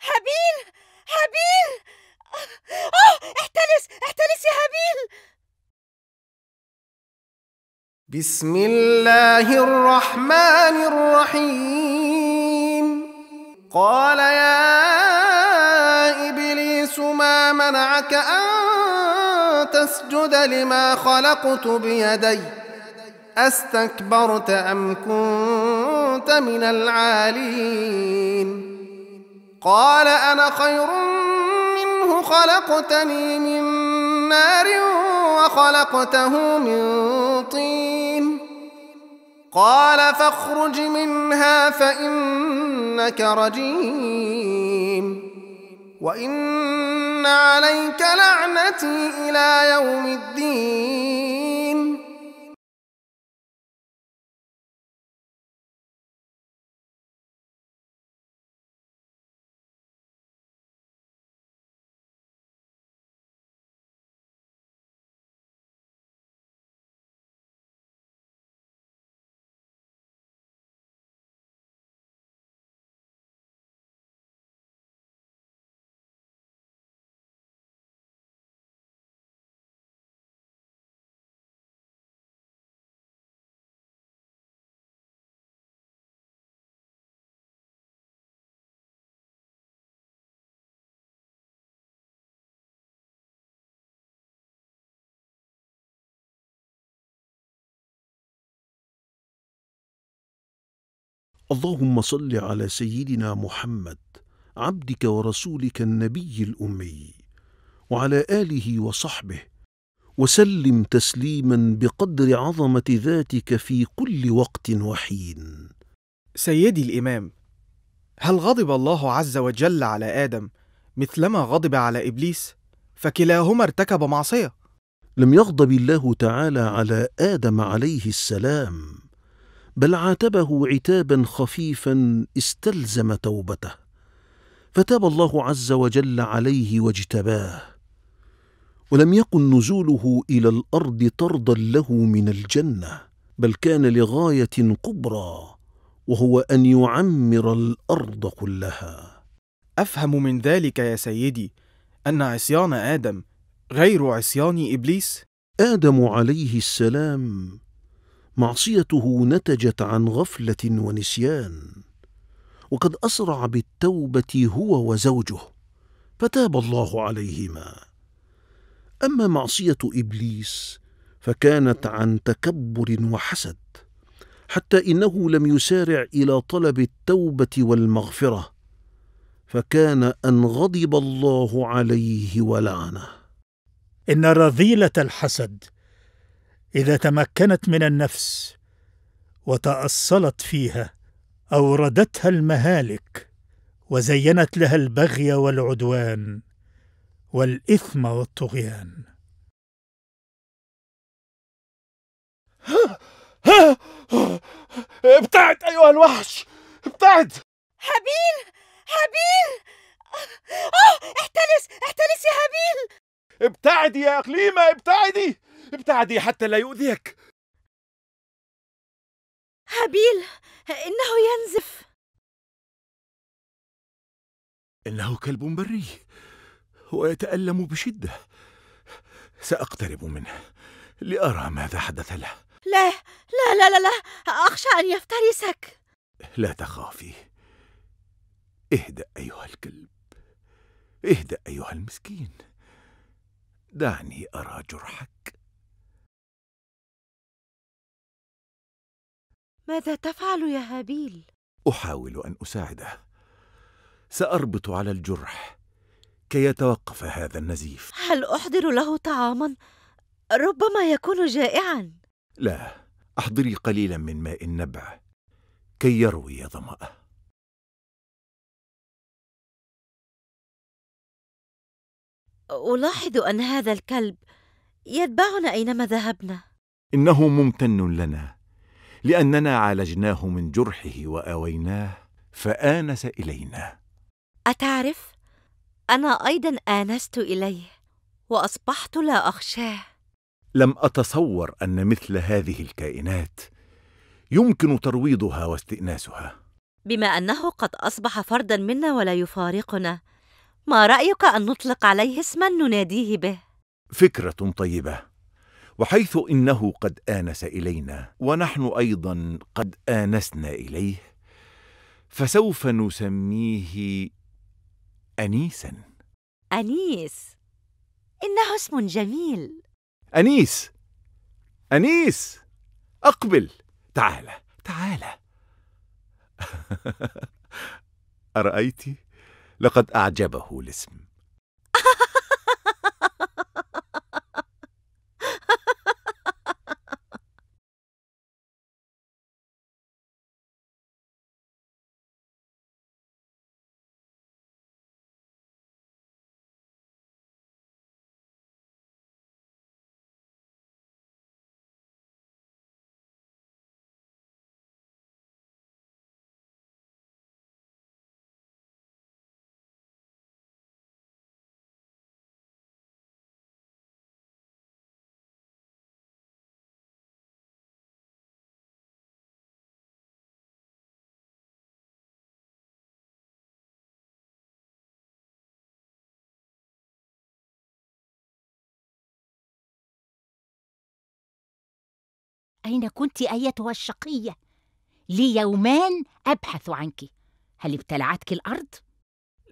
هابيل هابيل آه، احتلس احتلس يا هابيل بسم الله الرحمن الرحيم قال يا إبليس ما منعك أن أسجد لما خلقت بيدي أستكبرت أم كنت من العالين قال أنا خير منه خلقتني من نار وخلقته من طين قال فاخرج منها فإنك رجيم وإن عليك لعنتي إلى يوم الدين اللهم صل على سيدنا محمد عبدك ورسولك النبي الامي وعلى اله وصحبه وسلم تسليما بقدر عظمه ذاتك في كل وقت وحين سيدي الامام هل غضب الله عز وجل على ادم مثلما غضب على ابليس فكلاهما ارتكب معصيه لم يغضب الله تعالى على ادم عليه السلام بل عاتبه عتابا خفيفا استلزم توبته فتاب الله عز وجل عليه واجتباه ولم يكن نزوله الى الارض طردا له من الجنه بل كان لغايه كبرى وهو ان يعمر الارض كلها افهم من ذلك يا سيدي ان عصيان ادم غير عصيان ابليس ادم عليه السلام معصيته نتجت عن غفله ونسيان وقد اسرع بالتوبه هو وزوجه فتاب الله عليهما اما معصيه ابليس فكانت عن تكبر وحسد حتى انه لم يسارع الى طلب التوبه والمغفره فكان ان غضب الله عليه ولعنه ان رذيله الحسد اذا تمكنت من النفس وتاصلت فيها اوردتها المهالك وزينت لها البغي والعدوان والاثم والطغيان ابتعد ايها الوحش ابتعد هابيل هابيل آه، احتلس احتلس يا هابيل ابتعدي يا اقليمه ابتعدي ابتعدي حتى لا يؤذيك هابيل إنه ينزف إنه كلب بري ويتألم بشدة سأقترب منه لأرى ماذا حدث له لا لا لا لا, لا. أخشى أن يفترسك لا تخافي اهدأ أيها الكلب اهدأ أيها المسكين دعني أرى جرحك ماذا تفعل يا هابيل احاول ان اساعده ساربط على الجرح كي يتوقف هذا النزيف هل احضر له طعاما ربما يكون جائعا لا احضري قليلا من ماء النبع كي يروي ظماه ألاحظ أن هذا الكلب يتبعنا أينما ذهبنا إنه ممتن لنا لاننا عالجناه من جرحه واويناه فانس الينا اتعرف انا ايضا انست اليه واصبحت لا اخشاه لم اتصور ان مثل هذه الكائنات يمكن ترويضها واستئناسها بما انه قد اصبح فردا منا ولا يفارقنا ما رايك ان نطلق عليه اسما نناديه به فكره طيبه وحيث إنه قد آنس إلينا ونحن أيضا قد آنسنا إليه فسوف نسميه أنيسا أنيس إنه اسم جميل أنيس أنيس أقبل تعال تعال [LAUGHS] أرأيت لقد أعجبه الاسم أين كنت أيتها الشقية؟ لي يومان أبحث عنك هل ابتلعتك الأرض؟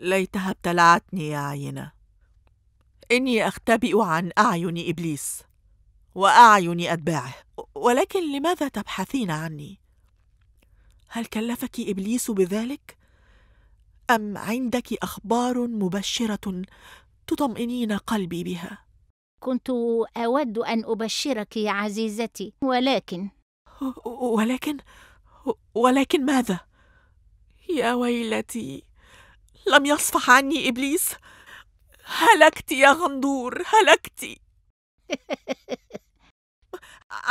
ليتها ابتلعتني يا عينة إني أختبئ عن أعين إبليس وأعين أتباعه ولكن لماذا تبحثين عني؟ هل كلفك إبليس بذلك؟ أم عندك أخبار مبشرة تطمئنين قلبي بها؟ كنت أود أن أبشرك يا عزيزتي ولكن ولكن ولكن ماذا يا ويلتي لم يصفح عني إبليس هلكت يا غندور هلكت [LAUGHS]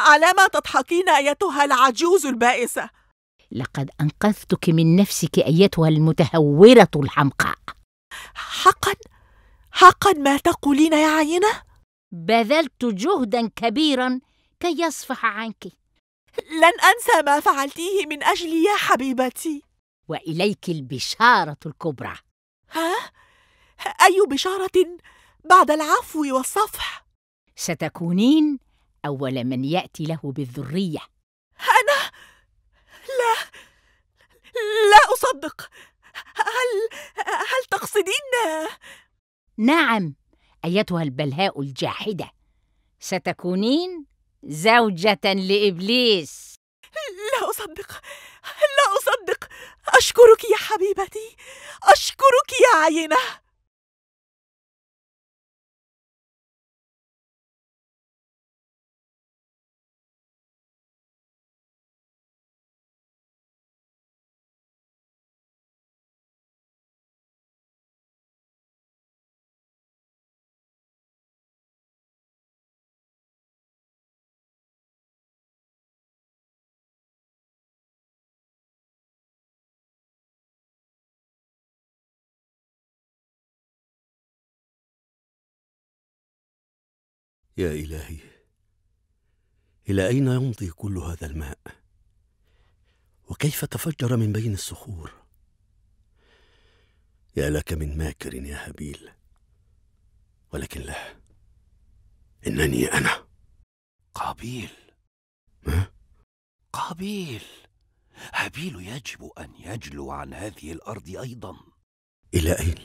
على ما تضحكين أيتها العجوز البائسة لقد أنقذتك من نفسك أيتها المتهورة الحمقاء حقا حقا ما تقولين يا عينه بذلت جهدا كبيرا كي يصفح عنك لن انسى ما فعلتيه من اجلي يا حبيبتي واليك البشاره الكبرى ها اي بشاره بعد العفو والصفح ستكونين اول من ياتي له بالذريه انا لا لا اصدق هل هل تقصدين نعم أيتها البلهاء الجاحدة ستكونين زوجة لإبليس لا أصدق لا أصدق أشكرك يا حبيبتي أشكرك يا عينه يا إلهي إلى أين يمضي كل هذا الماء وكيف تفجر من بين الصخور يا لك من ماكر يا هابيل ولكن لا إنني أنا قابيل ما؟ قابيل هابيل يجب أن يجلو عن هذه الأرض أيضا إلى أين؟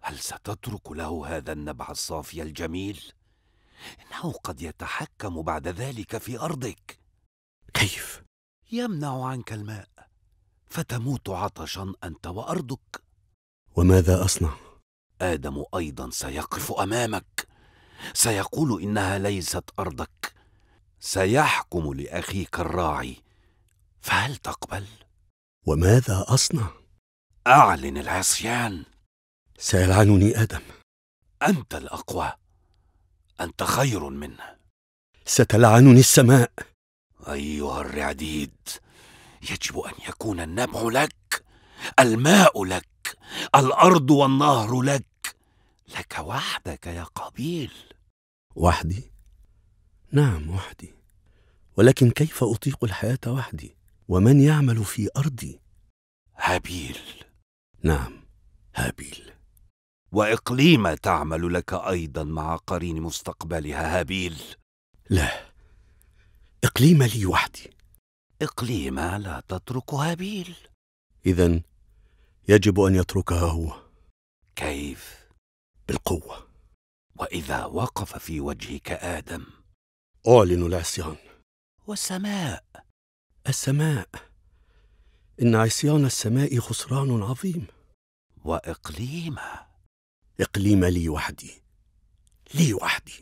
هل ستترك له هذا النبع الصافي الجميل؟ انه قد يتحكم بعد ذلك في ارضك كيف يمنع عنك الماء فتموت عطشا انت وارضك وماذا اصنع ادم ايضا سيقف امامك سيقول انها ليست ارضك سيحكم لاخيك الراعي فهل تقبل وماذا اصنع اعلن العصيان سيلعنني ادم انت الاقوى أنت خير منه ستلعنني السماء أيها الرعديد يجب أن يكون النبع لك الماء لك الأرض والنهر لك لك وحدك يا قابيل وحدي؟ نعم وحدي ولكن كيف أطيق الحياة وحدي؟ ومن يعمل في أرضي؟ هابيل نعم هابيل وإقليما تعمل لك أيضا مع قرين مستقبلها هابيل لا إقليما لي وحدي إقليما لا تترك هابيل إذا يجب أن يتركها هو كيف؟ بالقوة وإذا وقف في وجهك آدم أعلن العصيان والسماء السماء إن عصيان السماء خسران عظيم وإقليمه إقليم لي وحدي لي وحدي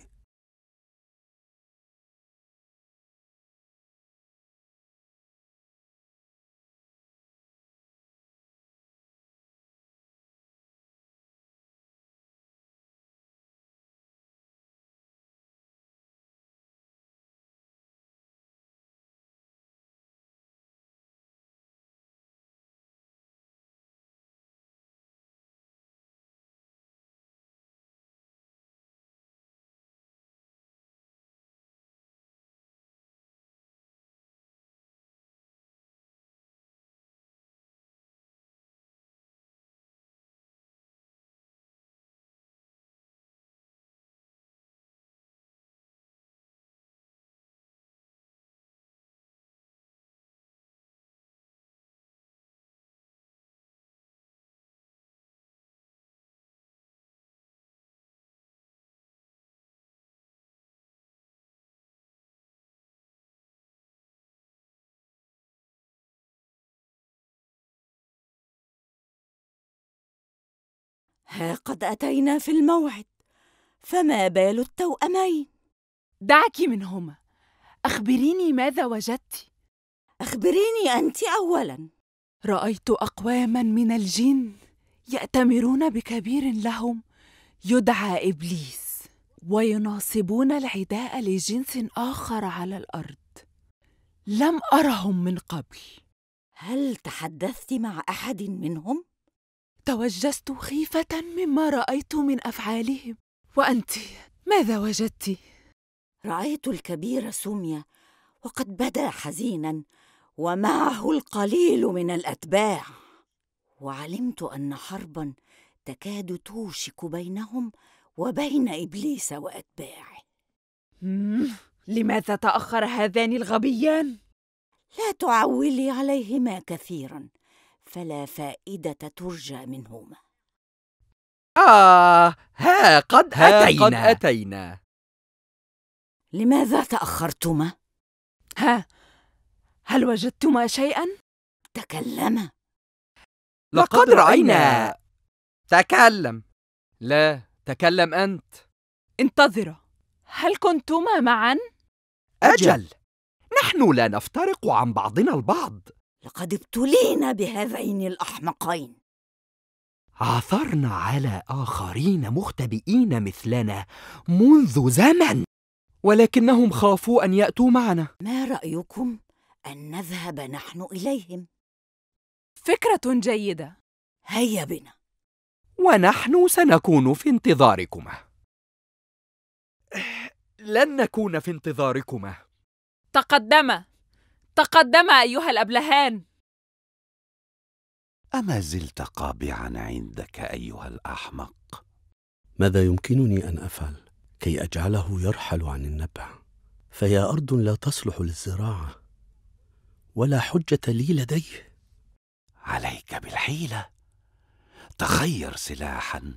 ها قد أتينا في الموعد فما بال التوأمين دعك منهما أخبريني ماذا وجدت أخبريني أنت أولا رأيت أقواما من الجن يأتمرون بكبير لهم يدعى إبليس ويناصبون العداء لجنس آخر على الأرض لم أرهم من قبل هل تحدثت مع أحد منهم؟ توجست خيفة مما رأيت من أفعالهم وأنت ماذا وجدت؟ رأيت الكبير سمية وقد بدا حزينا ومعه القليل من الأتباع وعلمت أن حربا تكاد توشك بينهم وبين إبليس وأتباعه لماذا تأخر هذان الغبيان؟ لا تعولي عليهما كثيرا فلا فائدة ترجى منهما آه ها قد ها أتينا قد أتينا لماذا تأخرتما؟ ها هل وجدتما شيئا؟ تكلما لقد, لقد رأينا تكلم لا تكلم أنت انتظرا هل كنتما معا؟ أجل نحن لا نفترق عن بعضنا البعض لقد ابتلينا بهذين الأحمقين عثرنا على آخرين مختبئين مثلنا منذ زمن ولكنهم خافوا أن يأتوا معنا ما رأيكم أن نذهب نحن إليهم؟ فكرة جيدة هيا بنا ونحن سنكون في انتظاركما لن نكون في انتظاركما تقدما تقدم أيها الأبلهان أما زلت قابعا عندك أيها الأحمق؟ ماذا يمكنني أن أفعل كي أجعله يرحل عن النبع؟ فيا أرض لا تصلح للزراعة ولا حجة لي لديه عليك بالحيلة تخير سلاحا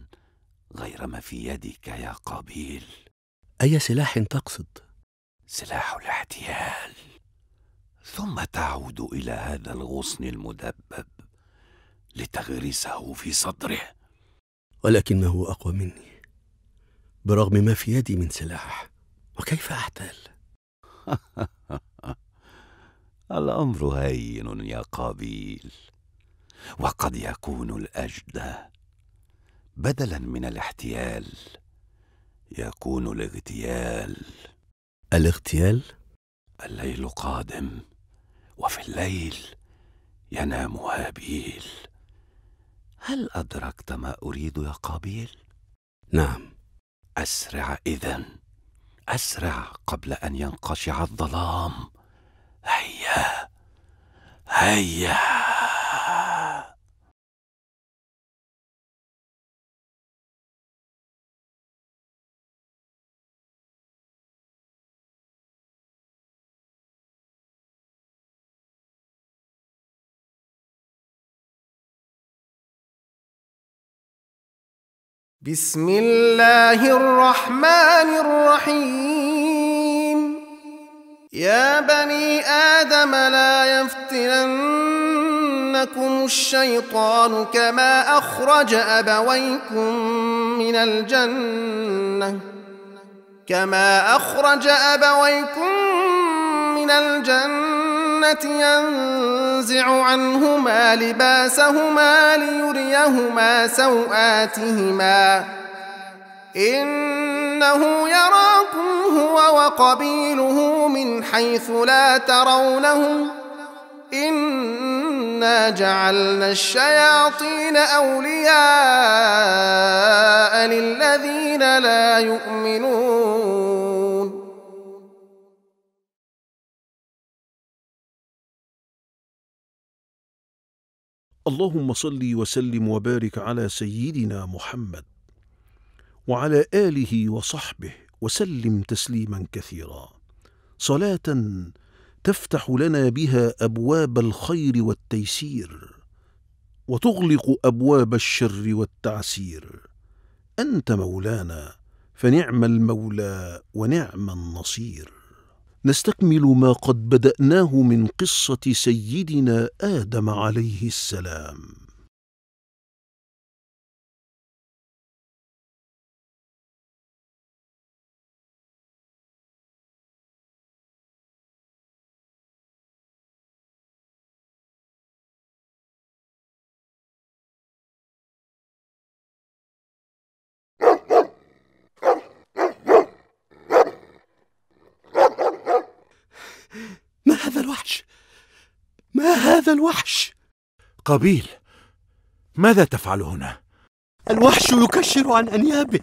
غير ما في يدك يا قابيل أي سلاح تقصد؟ سلاح الاحتيال ثم تعود الى هذا الغصن المدبب لتغرسه في صدره ولكنه اقوى مني برغم ما في يدي من سلاح وكيف احتال [LAUGHS] الامر هين يا قابيل وقد يكون الاجدى بدلا من الاحتيال يكون الاغتيال الاغتيال الليل قادم وفي الليل ينام هابيل هل أدركت ما أريد يا قابيل؟ نعم أسرع إذا أسرع قبل أن ينقشع الظلام هيا هيا بسم الله الرحمن الرحيم يا بني آدم لا يفتننكم الشيطان كما أخرج أبويكم من الجنة كما أخرج أبويكم من الجنة الجنة ينزع عنهما لباسهما ليريهما سوآتهما إنه يراكم هو وقبيله من حيث لا ترونهم إنا جعلنا الشياطين أولياء للذين لا يؤمنون اللهم صل وسلم وبارك على سيدنا محمد وعلى اله وصحبه وسلم تسليما كثيرا صلاه تفتح لنا بها ابواب الخير والتيسير وتغلق ابواب الشر والتعسير انت مولانا فنعم المولى ونعم النصير نستكمل ما قد بدأناه من قصة سيدنا آدم عليه السلام هذا الوحش قبيل ماذا تفعل هنا الوحش يكشر عن انيابه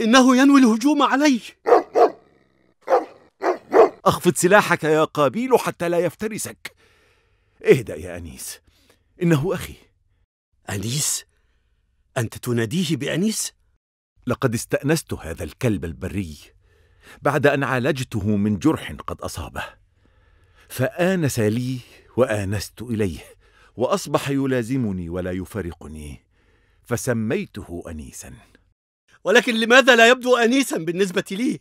انه ينوي الهجوم علي اخفض سلاحك يا قابيل حتى لا يفترسك اهدا يا انيس انه اخي انيس انت تناديه بانيس لقد استانست هذا الكلب البري بعد ان عالجته من جرح قد اصابه فانس لي وانست اليه واصبح يلازمني ولا يفارقني فسميته انيسا ولكن لماذا لا يبدو انيسا بالنسبه لي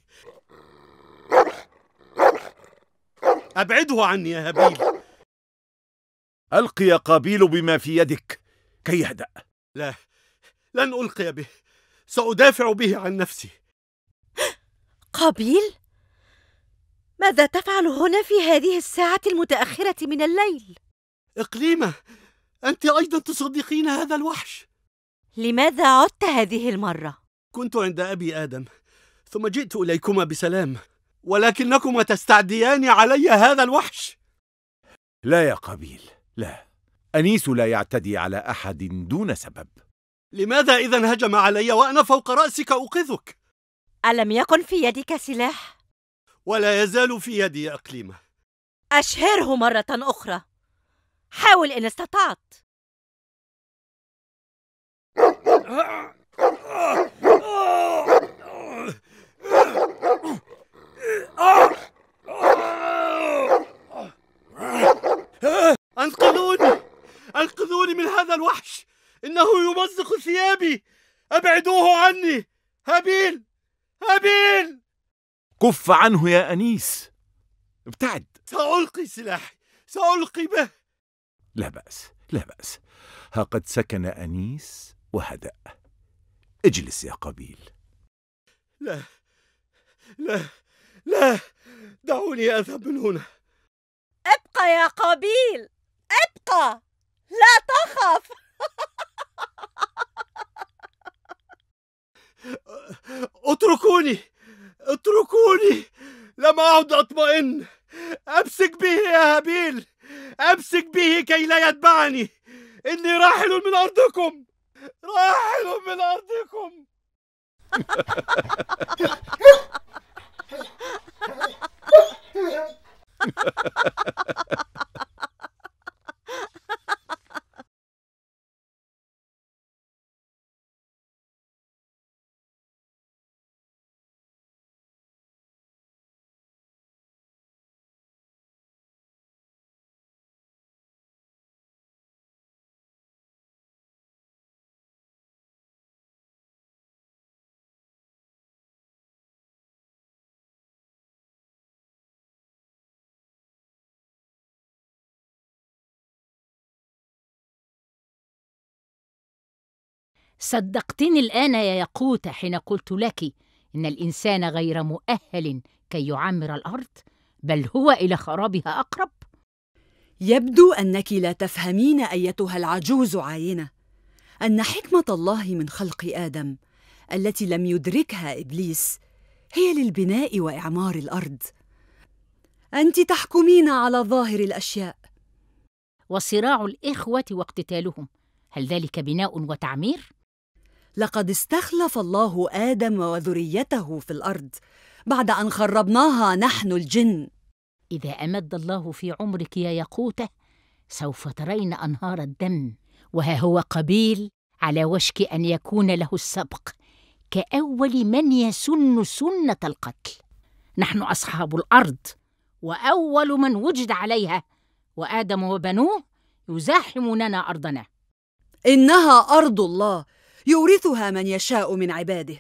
ابعده عني يا هابيل القي قابيل بما في يدك كي يهدا لا لن القي به سادافع به عن نفسي قابيل ماذا تفعل هنا في هذه الساعة المتأخرة من الليل؟ إقليمة، أنت أيضا تصدقين هذا الوحش؟ لماذا عدت هذه المرة؟ كنت عند أبي آدم، ثم جئت إليكما بسلام، ولكنكما تستعديان علي هذا الوحش. لا يا قبيل، لا، أنيس لا يعتدي على أحد دون سبب. لماذا إذا هجم علي وأنا فوق رأسك أوقذك؟ ألم يكن في يدك سلاح؟ ولا يزال في يدي أقليمه أشهره مرة أخرى حاول إن استطعت أنقذوني أنقذوني من هذا الوحش إنه يمزق ثيابي أبعدوه عني هابيل هابيل كف عنه يا أنيس ابتعد سألقي سلاحي سألقي به لا بأس لا بأس ها قد سكن أنيس وهدأ اجلس يا قبيل لا لا لا دعوني أذهب من هنا ابقى يا قبيل ابقى لا تخف [LAUGHS] اتركوني اتركوني لم أعد أطمئن أمسك به يا هابيل أمسك به كي لا يتبعني إني راحل من أرضكم راحل من أرضكم [LAUGHS] صدقتني الآن يا يقوت حين قلت لك إن الإنسان غير مؤهل كي يعمر الأرض بل هو إلى خرابها أقرب يبدو أنك لا تفهمين أيتها العجوز عاينة أن حكمة الله من خلق آدم التي لم يدركها إبليس هي للبناء وإعمار الأرض أنت تحكمين على ظاهر الأشياء وصراع الإخوة واقتتالهم هل ذلك بناء وتعمير؟ لقد استخلف الله آدم وذريته في الأرض بعد أن خربناها نحن الجن إذا أمد الله في عمرك يا يقوته سوف ترين أنهار الدم وها هو قبيل على وشك أن يكون له السبق كأول من يسن سنة القتل نحن أصحاب الأرض وأول من وجد عليها وآدم وبنوه يزاحموننا أرضنا إنها أرض الله يورثها من يشاء من عباده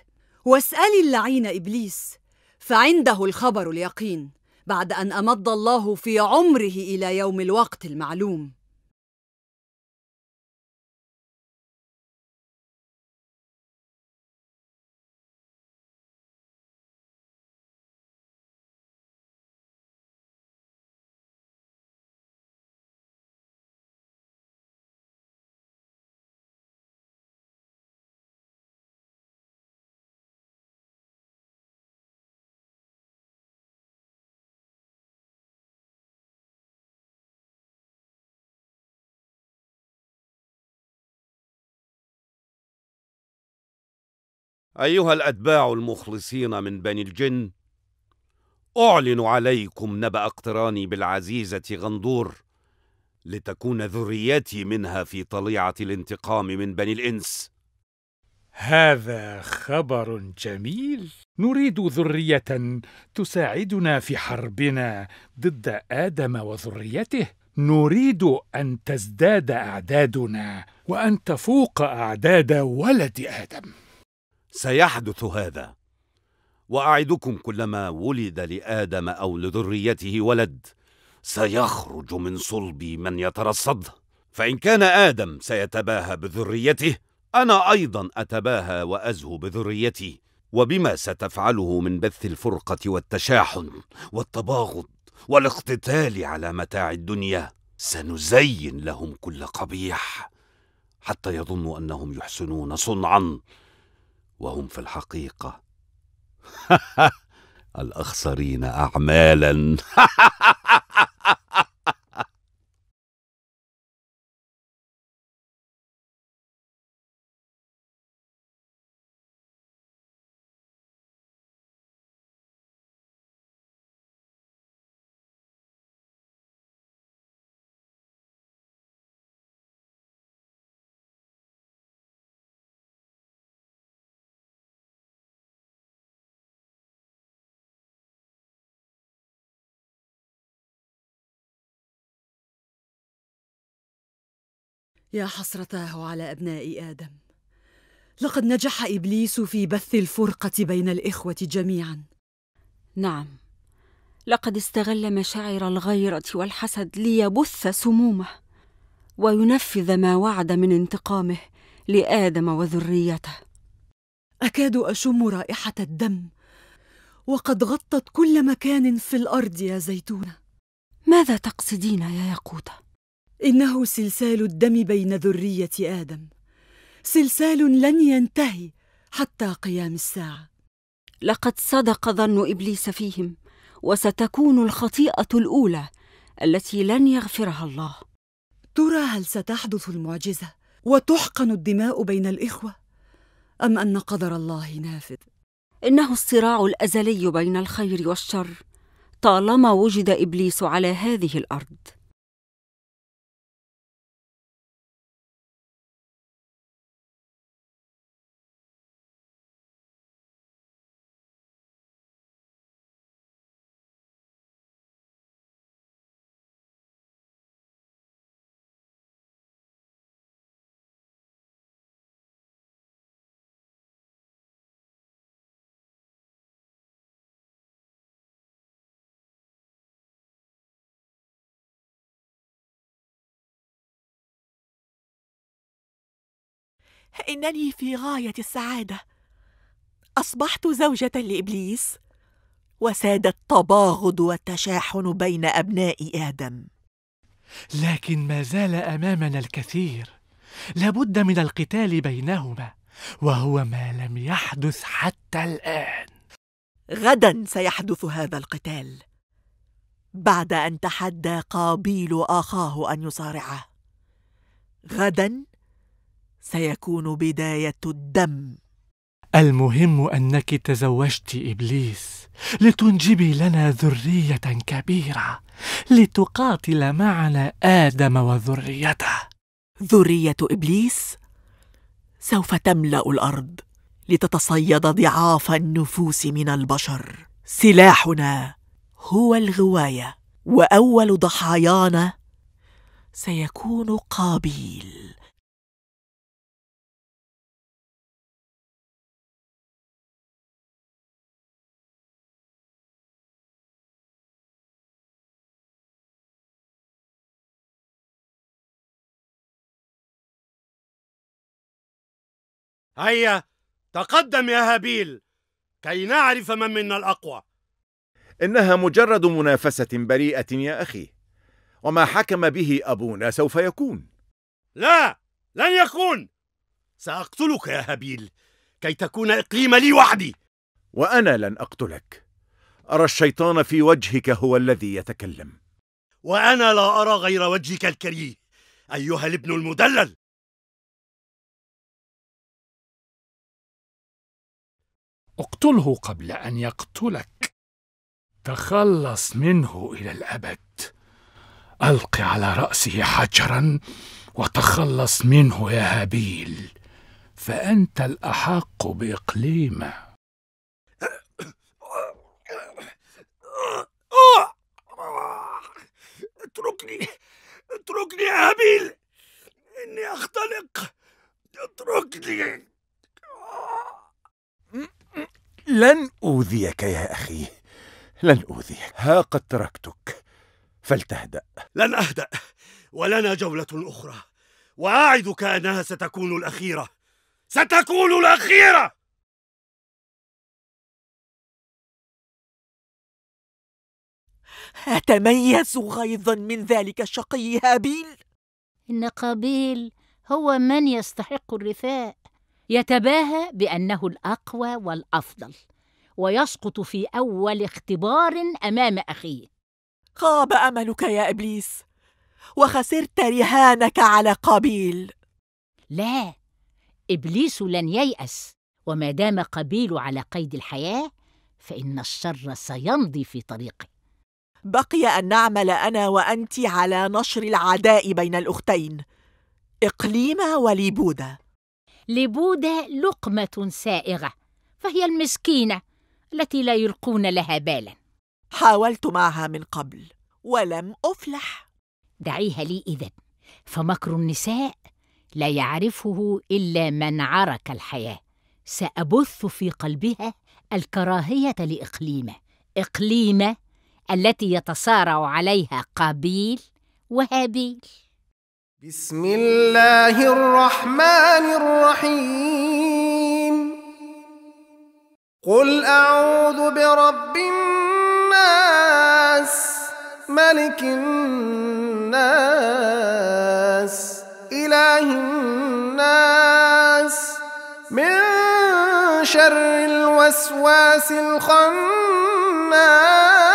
واسال اللعين ابليس فعنده الخبر اليقين بعد ان امد الله في عمره الى يوم الوقت المعلوم أيها الأتباع المخلصين من بني الجن أعلن عليكم نبأ اقتراني بالعزيزة غندور لتكون ذريتي منها في طليعة الانتقام من بني الإنس هذا خبر جميل نريد ذرية تساعدنا في حربنا ضد آدم وذريته نريد أن تزداد أعدادنا وأن تفوق أعداد ولد آدم سيحدث هذا واعدكم كلما ولد لادم او لذريته ولد سيخرج من صلبي من يترصده فان كان ادم سيتباهى بذريته انا ايضا اتباهى وازهو بذريتي وبما ستفعله من بث الفرقه والتشاحن والتباغض والاقتتال على متاع الدنيا سنزين لهم كل قبيح حتى يظنوا انهم يحسنون صنعا وهم في الحقيقه [LAUGHS] الاخسرين اعمالا [LAUGHS] يا حسرتاه على ابناء ادم لقد نجح ابليس في بث الفرقه بين الاخوه جميعا نعم لقد استغل مشاعر الغيره والحسد ليبث سمومه وينفذ ما وعد من انتقامه لادم وذريته اكاد اشم رائحه الدم وقد غطت كل مكان في الارض يا زيتونه ماذا تقصدين يا ياقوته انه سلسال الدم بين ذريه ادم سلسال لن ينتهي حتى قيام الساعه لقد صدق ظن ابليس فيهم وستكون الخطيئه الاولى التي لن يغفرها الله ترى هل ستحدث المعجزه وتحقن الدماء بين الاخوه ام ان قدر الله نافذ انه الصراع الازلي بين الخير والشر طالما وجد ابليس على هذه الارض انني في غايه السعاده اصبحت زوجه لابليس وساد التباغض والتشاحن بين ابناء ادم لكن ما زال امامنا الكثير لابد من القتال بينهما وهو ما لم يحدث حتى الان غدا سيحدث هذا القتال بعد ان تحدى قابيل اخاه ان يصارعه غدا سيكون بداية الدم المهم أنك تزوجت إبليس لتنجبي لنا ذرية كبيرة لتقاتل معنا آدم وذريته ذرية إبليس سوف تملأ الأرض لتتصيد ضعاف النفوس من البشر سلاحنا هو الغواية وأول ضحايانا سيكون قابيل هيا تقدم يا هابيل كي نعرف من منا الأقوى إنها مجرد منافسة بريئة يا أخي وما حكم به أبونا سوف يكون لا لن يكون سأقتلك يا هابيل كي تكون إقليم لي وحدي وأنا لن أقتلك أرى الشيطان في وجهك هو الذي يتكلم وأنا لا أرى غير وجهك الكريه أيها الابن المدلل اقتله قبل ان يقتلك تخلص منه الى الابد الق على راسه حجرا وتخلص منه يا هابيل فانت الاحق باقليمه اتركني اتركني يا هابيل اني اختنق اتركني لن أوذيك يا أخي لن أوذيك ها قد تركتك فلتهدأ لن أهدأ ولنا جولة أخرى وأعدك أنها ستكون الأخيرة ستكون الأخيرة أتميز غيظا من ذلك الشقي هابيل إن قابيل هو من يستحق الرثاء يتباهى بانه الاقوى والافضل ويسقط في اول اختبار امام اخيه خاب املك يا ابليس وخسرت رهانك على قابيل لا ابليس لن يياس وما دام قابيل على قيد الحياه فان الشر سيمضي في طريقه بقي ان نعمل انا وانت على نشر العداء بين الاختين اقليما وليبوده لبودا لقمة سائغة فهي المسكينة التي لا يلقون لها بالا حاولت معها من قبل ولم أفلح دعيها لي إذا فمكر النساء لا يعرفه إلا من عرك الحياة سأبث في قلبها الكراهية لإقليمة إقليمة التي يتصارع عليها قابيل وهابيل بسم الله الرحمن الرحيم قل اعوذ برب الناس ملك الناس اله الناس من شر الوسواس الخناس